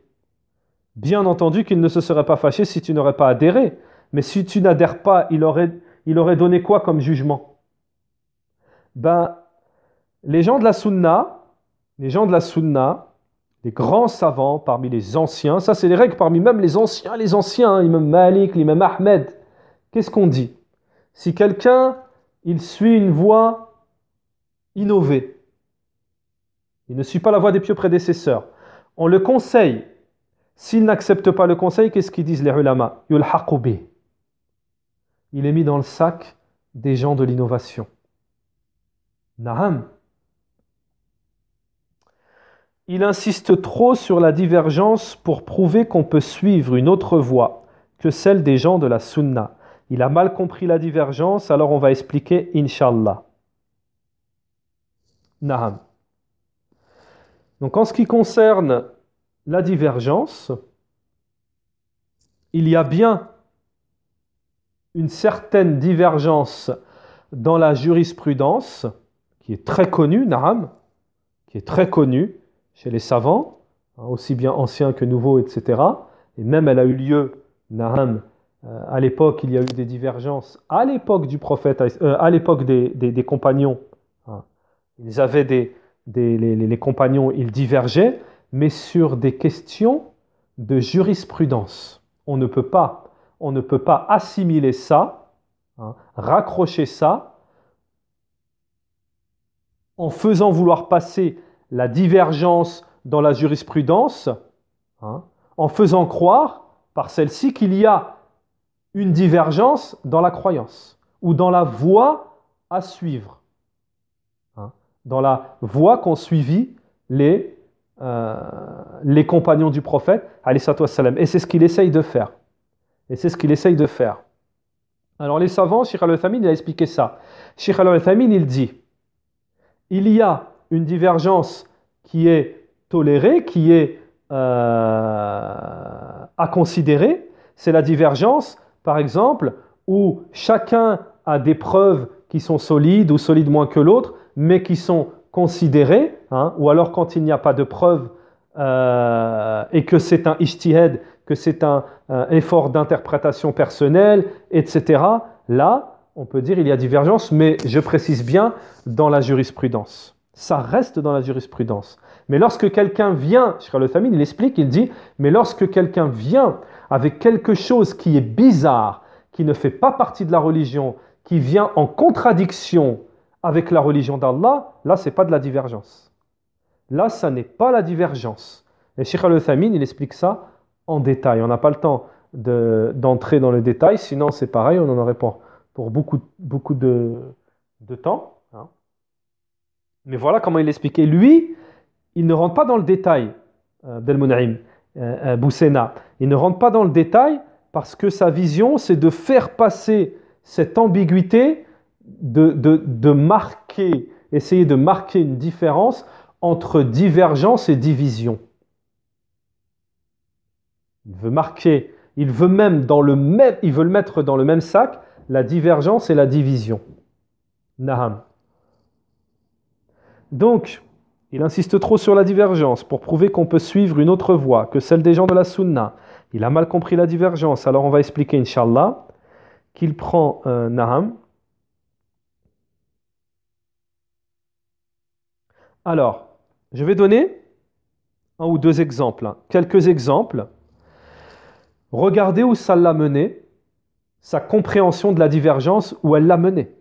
bien entendu qu'il ne se serait pas fâché si tu n'aurais pas adhéré. Mais si tu n'adhères pas, il aurait, il aurait donné quoi comme jugement Ben, les gens de la Sunna, les gens de la Sunna, les grands savants parmi les anciens, ça c'est les règles parmi même les anciens, les anciens, l'imam Malik, l'imam Ahmed, qu'est-ce qu'on dit Si quelqu'un, il suit une voie innovée, il ne suit pas la voie des pieux prédécesseurs, on le conseille. S'il n'accepte pas le conseil, qu'est-ce qu'ils disent les ulama Il est mis dans le sac des gens de l'innovation. Naham. Il insiste trop sur la divergence pour prouver qu'on peut suivre une autre voie que celle des gens de la sunna. Il a mal compris la divergence, alors on va expliquer inshallah. Naham. Donc en ce qui concerne la divergence, il y a bien une certaine divergence dans la jurisprudence, qui est très connue, Naham, qui est très connue chez les savants, hein, aussi bien anciens que nouveaux, etc. Et même elle a eu lieu, Naham, euh, à l'époque, il y a eu des divergences. À l'époque du prophète, euh, à l'époque des, des, compagnons, hein. ils avaient des, des les, les, compagnons, ils divergeaient, mais sur des questions de jurisprudence. On ne peut pas, on ne peut pas assimiler ça, hein, raccrocher ça, en faisant vouloir passer la divergence dans la jurisprudence, hein, en faisant croire par celle-ci qu'il y a une divergence dans la croyance ou dans la voie à suivre, hein, dans la voie qu'ont suivi les, euh, les compagnons du prophète. Et c'est ce qu'il essaye de faire. Et c'est ce qu'il essaye de faire. Alors les savants, Sheikh al-Uthamin, il a expliqué ça. Sheikh al il dit, il y a une divergence qui est tolérée, qui est euh, à considérer, c'est la divergence par exemple, où chacun a des preuves qui sont solides ou solides moins que l'autre, mais qui sont considérées, hein, ou alors quand il n'y a pas de preuves euh, et que c'est un ishtihad, que c'est un, effort d'interprétation personnelle, etc. Là, on peut dire il y a divergence, mais je précise bien dans la jurisprudence. Ça reste dans la jurisprudence. Mais lorsque quelqu'un vient, sur le famille, il explique, il dit, mais lorsque quelqu'un vient avec quelque chose qui est bizarre, qui ne fait pas partie de la religion, qui vient en contradiction avec la religion d'Allah, là, ce n'est pas de la divergence. Là, ça n'est pas la divergence. Et Sheikh Al-Uthamin, il explique ça en détail. On n'a pas le temps d'entrer dans le détail, sinon c'est pareil, on en aurait pour, pour beaucoup, beaucoup de, temps. Hein. Mais voilà comment il expliquait. Lui, il ne rentre pas dans le détail, euh, Munaim. Euh, Bousséna. Il ne rentre pas dans le détail parce que sa vision, c'est de faire passer cette ambiguïté, de, de, de, marquer, essayer de marquer une différence entre divergence et division. Il veut marquer, il veut même dans le même, il veut le mettre dans le même sac, la divergence et la division. Naham. Donc, il insiste trop sur la divergence pour prouver qu'on peut suivre une autre voie que celle des gens de la Sunna. Il a mal compris la divergence, alors on va expliquer, Inch'Allah, qu'il prend euh, Naham. Alors, je vais donner un ou deux exemples, hein. quelques exemples. Regardez où ça l'a mené, sa compréhension de la divergence, où elle l'a mené.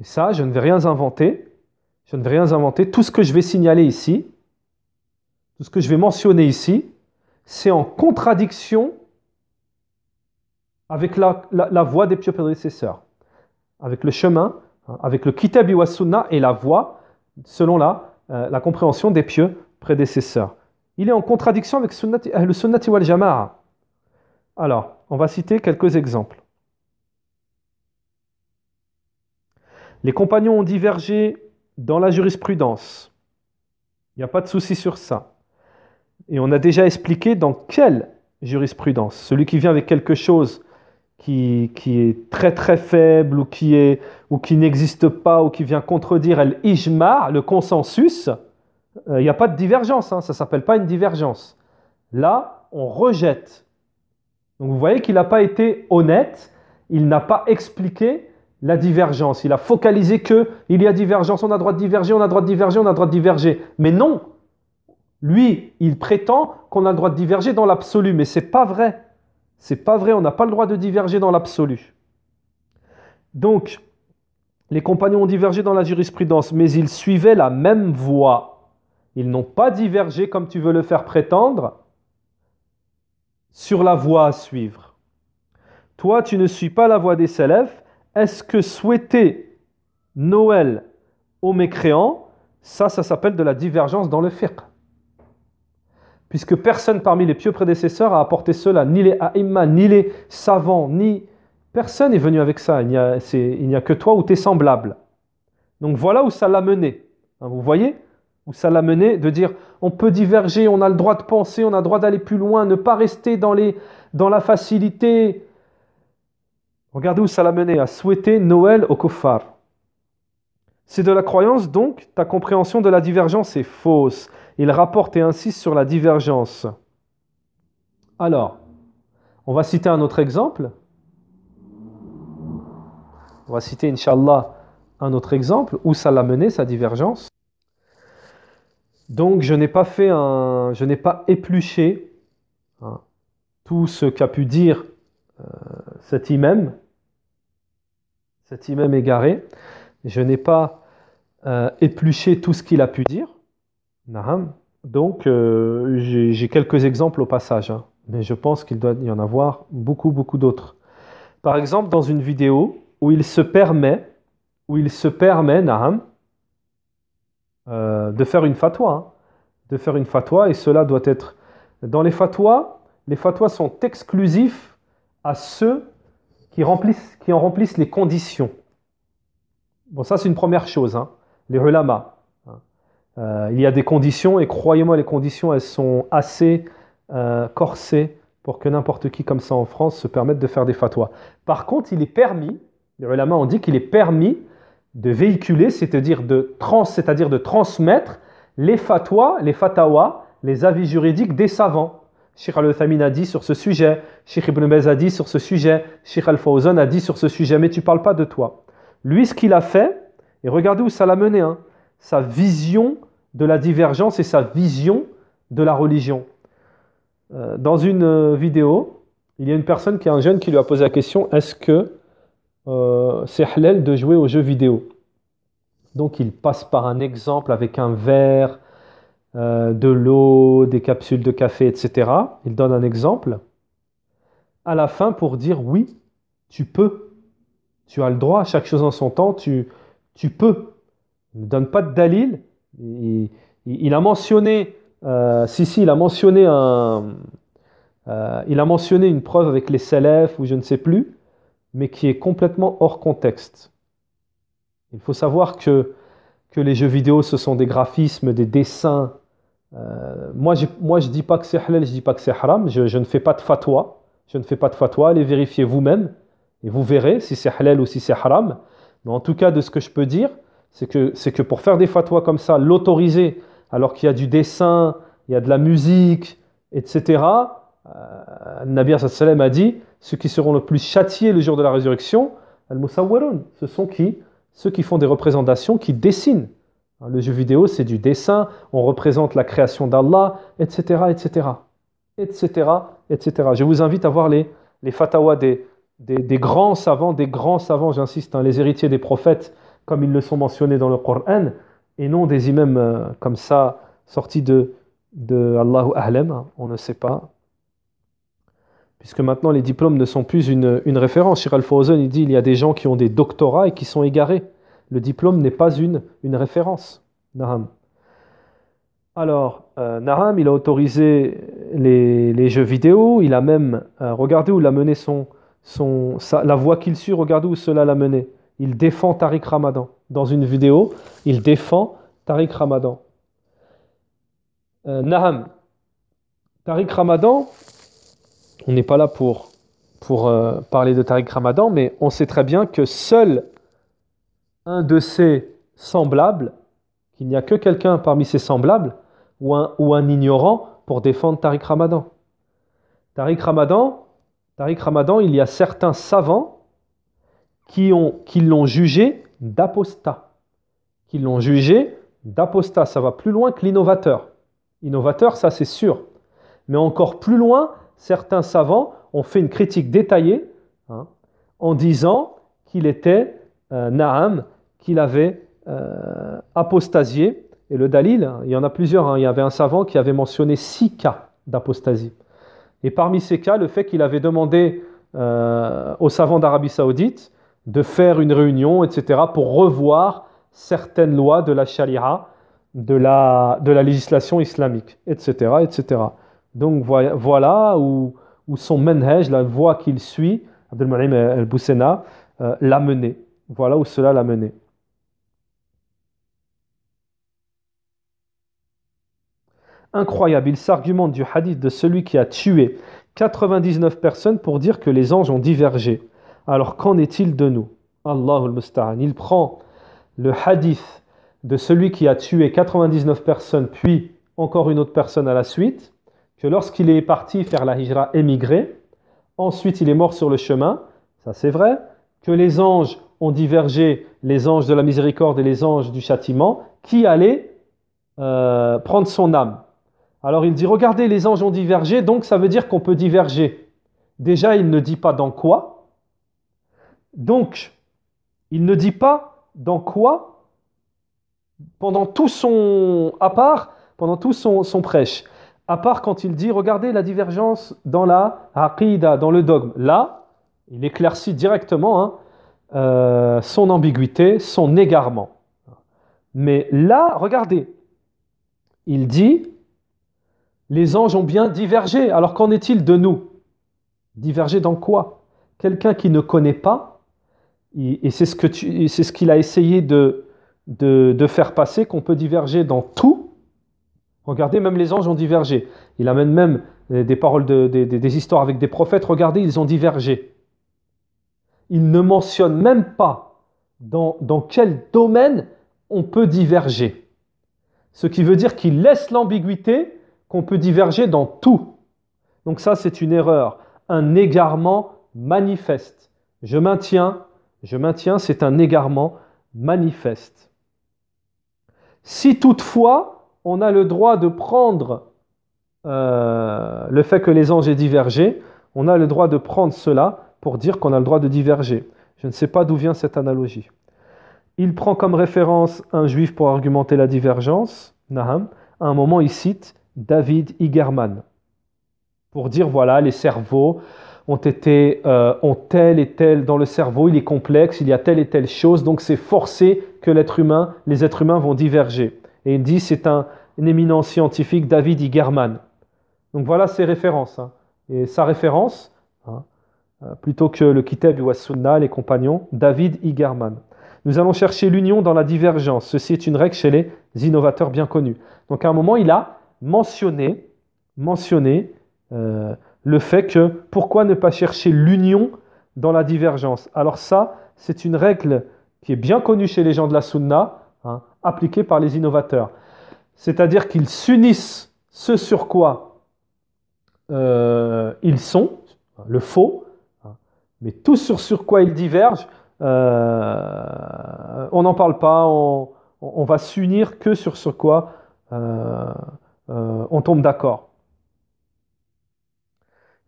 Et ça, je ne vais rien inventer, je ne vais rien inventer. Tout ce que je vais signaler ici, tout ce que je vais mentionner ici, c'est en contradiction avec la, voie des pieux prédécesseurs, avec le chemin, hein, avec le kitab wa et la voie, selon la, euh, la compréhension des pieux prédécesseurs. Il est en contradiction avec le sunnati wal jama'a. Alors, on va citer quelques exemples. Les compagnons ont divergé dans la jurisprudence. Il n'y a pas de souci sur ça. Et on a déjà expliqué dans quelle jurisprudence. Celui qui vient avec quelque chose qui, est très très faible ou qui, est, ou qui n'existe pas ou qui vient contredire l'ijma, le consensus, euh, il n'y a pas de divergence. Hein. ça ne s'appelle pas une divergence. Là, on rejette. Donc vous voyez qu'il n'a pas été honnête, il n'a pas expliqué la divergence. Il a focalisé que il y a divergence, on a droit de diverger, on a droit de diverger, on a droit de diverger. Mais non, lui, il prétend qu'on a le droit de diverger dans l'absolu, mais c'est pas vrai. C'est pas vrai, on n'a pas le droit de diverger dans l'absolu. Donc, les compagnons ont divergé dans la jurisprudence, mais ils suivaient la même voie. Ils n'ont pas divergé, comme tu veux le faire prétendre, sur la voie à suivre. Toi, tu ne suis pas la voie des élèves. Est-ce que souhaiter Noël aux mécréants, ça, ça s'appelle de la divergence dans le fiqh puisque personne parmi les pieux prédécesseurs a apporté cela, ni les aïma ni les savants, ni personne n'est venu avec ça. Il n'y a, que toi ou tes semblables. Donc voilà où ça l'a mené. Hein, vous voyez où ça l'a mené de dire on peut diverger, on a le droit de penser, on a le droit d'aller plus loin, ne pas rester dans, les, dans la facilité, Regardez où ça l'a mené, à souhaiter Noël au Kofar. C'est de la croyance donc, ta compréhension de la divergence est fausse. Il rapporte et insiste sur la divergence. Alors, on va citer un autre exemple. On va citer, Inch'Allah, un autre exemple où ça l'a mené, sa divergence. Donc, je n'ai pas fait Je n'ai pas épluché hein, tout ce qu'a pu dire euh, cet imam cet imam égaré, je n'ai pas euh, épluché tout ce qu'il a pu dire. Donc, euh, j'ai quelques exemples au passage, hein. mais je pense qu'il doit y en avoir beaucoup, beaucoup d'autres. Par exemple, dans une vidéo où il se permet, où il se permet, euh, de faire une fatwa, hein. de faire une fatwa, et cela doit être dans les fatwas. Les fatwas sont exclusifs à ceux qui, remplissent, qui en remplissent les conditions. Bon, ça c'est une première chose, hein, les ulama. Euh, il y a des conditions, et croyez-moi, les conditions, elles sont assez euh, corsées pour que n'importe qui comme ça en France se permette de faire des fatwas. Par contre, il est permis, les ulama ont dit qu'il est permis de véhiculer, c'est-à-dire de, trans, c'est-à-dire de transmettre les fatwas, les fatawas, les avis juridiques des savants. Sheikh Al-Uthamin a dit sur ce sujet, Sheikh Ibn Bez a dit sur ce sujet, Sheikh Al-Fawzan a dit sur ce sujet, mais tu parles pas de toi. Lui, ce qu'il a fait, et regardez où ça l'a mené, hein, sa vision de la divergence et sa vision de la religion. Euh, dans une euh, vidéo, il y a une personne qui est un jeune qui lui a posé la question est-ce que euh, c'est halal de jouer aux jeux vidéo Donc il passe par un exemple avec un verre, euh, de l'eau, des capsules de café, etc. Il donne un exemple. À la fin, pour dire oui, tu peux. Tu as le droit, à chaque chose en son temps, tu, tu peux. Il ne donne pas de dalil. Il, a mentionné, euh, si, il a mentionné un, euh, il a mentionné une preuve avec les Salaf ou je ne sais plus, mais qui est complètement hors contexte. Il faut savoir que, que les jeux vidéo, ce sont des graphismes, des dessins, euh, moi, je, moi, je dis pas que c'est halal, je dis pas que c'est haram. Je, ne fais pas de fatwa. Je ne fais pas de fatwa. Allez vérifier vous-même et vous verrez si c'est halal ou si c'est haram. Mais en tout cas, de ce que je peux dire, c'est que, c'est que pour faire des fatwas comme ça, l'autoriser alors qu'il y a du dessin, il y a de la musique, etc. Euh, Nabi a dit ceux qui seront le plus châtiés le jour de la résurrection, al ce sont qui ceux qui font des représentations, qui dessinent. Hein, le jeu vidéo, c'est du dessin, on représente la création d'Allah, etc., etc., etc., etc. Je vous invite à voir les, les fatawas des, grands savants, des grands savants, j'insiste, hein, les héritiers des prophètes, comme ils le sont mentionnés dans le Coran, et non des imams euh, comme ça, sortis de, de Allahu Ahlem, hein, on ne sait pas. Puisque maintenant les diplômes ne sont plus une, référence. Shir al il dit il y a des gens qui ont des doctorats et qui sont égarés. Le diplôme n'est pas une, une référence, Naham. Alors, euh, Naham, il a autorisé les, jeux vidéo, il a même euh, regardé où l'a mené son, son, la voie qu'il suit, regardez où cela l'a mené. Il défend Tariq Ramadan. Dans une vidéo, il défend Tariq Ramadan. Euh, Naham, Tariq Ramadan, on n'est pas là pour, pour parler de Tariq Ramadan, mais on sait très bien que seul un de ses semblables, qu'il n'y a que quelqu'un parmi ses semblables, ou un, ignorant, pour défendre Tariq Ramadan. Tariq Ramadan, Ramadan, il y a certains savants qui, l'ont jugé d'apostat. Qui l'ont jugé d'apostat. Ça va plus loin que l'innovateur. Innovateur, ça c'est sûr. Mais encore plus loin, certains savants ont fait une critique détaillée hein, en disant qu'il était, euh, Naam, qu'il avait euh, apostasié. Et le Dalil, il y en a plusieurs, hein. il y avait un savant qui avait mentionné six cas d'apostasie. Et parmi ces cas, le fait qu'il avait demandé euh, aux savants d'Arabie saoudite de faire une réunion, etc., pour revoir certaines lois de la sharia de la, de la législation islamique, etc., etc. Donc voilà où, son menhej, la voie qu'il suit, Abdelmalim el boussena euh, l'a mené. Voilà où cela l'a mené. incroyable. Il s'argumente du hadith de celui qui a tué 99 personnes pour dire que les anges ont divergé. Alors qu'en est-il de nous Allahul Musta'an. Il prend le hadith de celui qui a tué 99 personnes, puis encore une autre personne à la suite, que lorsqu'il est parti faire la hijra émigrer, ensuite il est mort sur le chemin, ça c'est vrai, que les anges ont divergé, les anges de la miséricorde et les anges du châtiment, qui allait euh, prendre son âme alors il dit, regardez, les anges ont divergé, donc ça veut dire qu'on peut diverger. Déjà, il ne dit pas dans quoi. Donc, il ne dit pas dans quoi pendant tout son... à part, pendant tout son, prêche. À part quand il dit, regardez la divergence dans la aqidah, dans le dogme. Là, il éclaircit directement hein, euh, son ambiguïté, son égarement. Mais là, regardez, il dit, les anges ont bien divergé. Alors qu'en est-il de nous Divergé dans quoi Quelqu'un qui ne connaît pas, et c'est ce qu'il a essayé de, faire passer, qu'on peut diverger dans tout. Regardez, même les anges ont divergé. Il amène même des paroles, des, histoires avec des prophètes. Regardez, ils ont divergé. Il ne mentionne même pas dans quel domaine on peut diverger. Ce qui veut dire qu'il laisse l'ambiguïté qu'on peut diverger dans tout. Donc ça, c'est une erreur, un égarement manifeste. Je maintiens, je maintiens, c'est un égarement manifeste. Si toutefois, on a le droit de prendre euh, le fait que les anges aient divergé, on a le droit de prendre cela pour dire qu'on a le droit de diverger. Je ne sais pas d'où vient cette analogie. Il prend comme référence un juif pour argumenter la divergence, Naham. À un moment, il cite David Igerman pour dire voilà, les cerveaux ont été euh, ont tel et tel dans le cerveau, il est complexe, il y a telle et telle chose, donc c'est forcé que l'être humain, les êtres humains vont diverger. Et il dit c'est un, éminent scientifique, David Igerman. Donc voilà ses références. Hein. Et sa référence, hein, euh, plutôt que le Kitab ou Sunna, les compagnons, David Igerman. Nous allons chercher l'union dans la divergence. Ceci est une règle chez les innovateurs bien connus. Donc à un moment, il a mentionner, euh, le fait que pourquoi ne pas chercher l'union dans la divergence Alors ça, c'est une règle qui est bien connue chez les gens de la sunna, hein, appliquée par les innovateurs. C'est-à-dire qu'ils s'unissent ce sur quoi euh, ils sont, le faux, hein, mais tout sur, sur quoi ils divergent, euh, on n'en parle pas, on, va s'unir que sur, sur quoi euh, on tombe d'accord.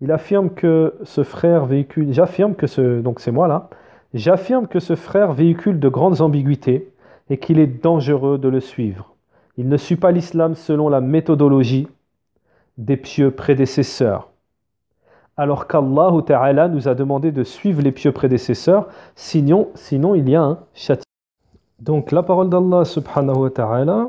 Il affirme que ce frère véhicule, j'affirme que ce, donc c'est moi là, j'affirme que ce frère véhicule de grandes ambiguïtés et qu'il est dangereux de le suivre. Il ne suit pas l'islam selon la méthodologie des pieux prédécesseurs. Alors qu'Allah Ta'ala nous a demandé de suivre les pieux prédécesseurs, sinon, sinon il y a un châtiment. Donc la parole d'Allah subhanahu wa ta'ala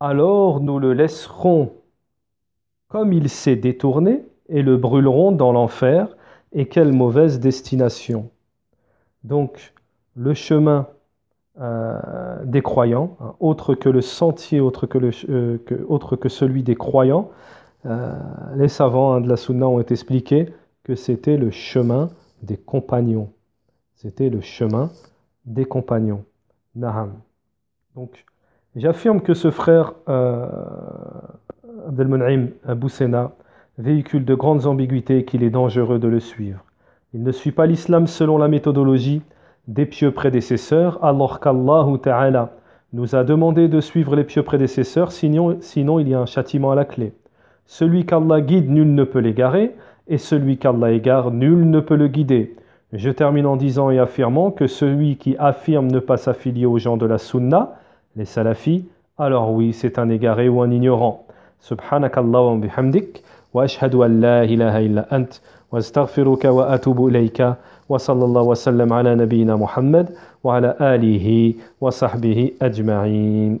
alors nous le laisserons comme il s'est détourné et le brûlerons dans l'enfer, et quelle mauvaise destination. Donc le chemin euh, des croyants, hein, autre que le sentier, autre que, le, euh, autre que celui des croyants, euh, les savants hein, de la Sunna ont expliqué que c'était le chemin des compagnons. C'était le chemin des compagnons. Naham. Donc, J'affirme que ce frère euh, Abou Boussena véhicule de grandes ambiguïtés et qu'il est dangereux de le suivre. Il ne suit pas l'islam selon la méthodologie des pieux prédécesseurs, alors qu'Allah Ta'ala nous a demandé de suivre les pieux prédécesseurs, sinon, sinon il y a un châtiment à la clé. Celui qu'Allah guide, nul ne peut l'égarer, et celui qu'Allah égare, nul ne peut le guider. Je termine en disant et affirmant que celui qui affirme ne pas s'affilier aux gens de la Sunna, les salafis, alors oui, c'est un égaré ou un ignorant. Subhanakallah wa bihamdik wa ashhadu an la ilaha illa ant wa astaghfiruka wa atubu ilayka wa sallallahu wa sallam ala nabiyyina Muhammad wa ala alihi wa sahbihi ajma'in.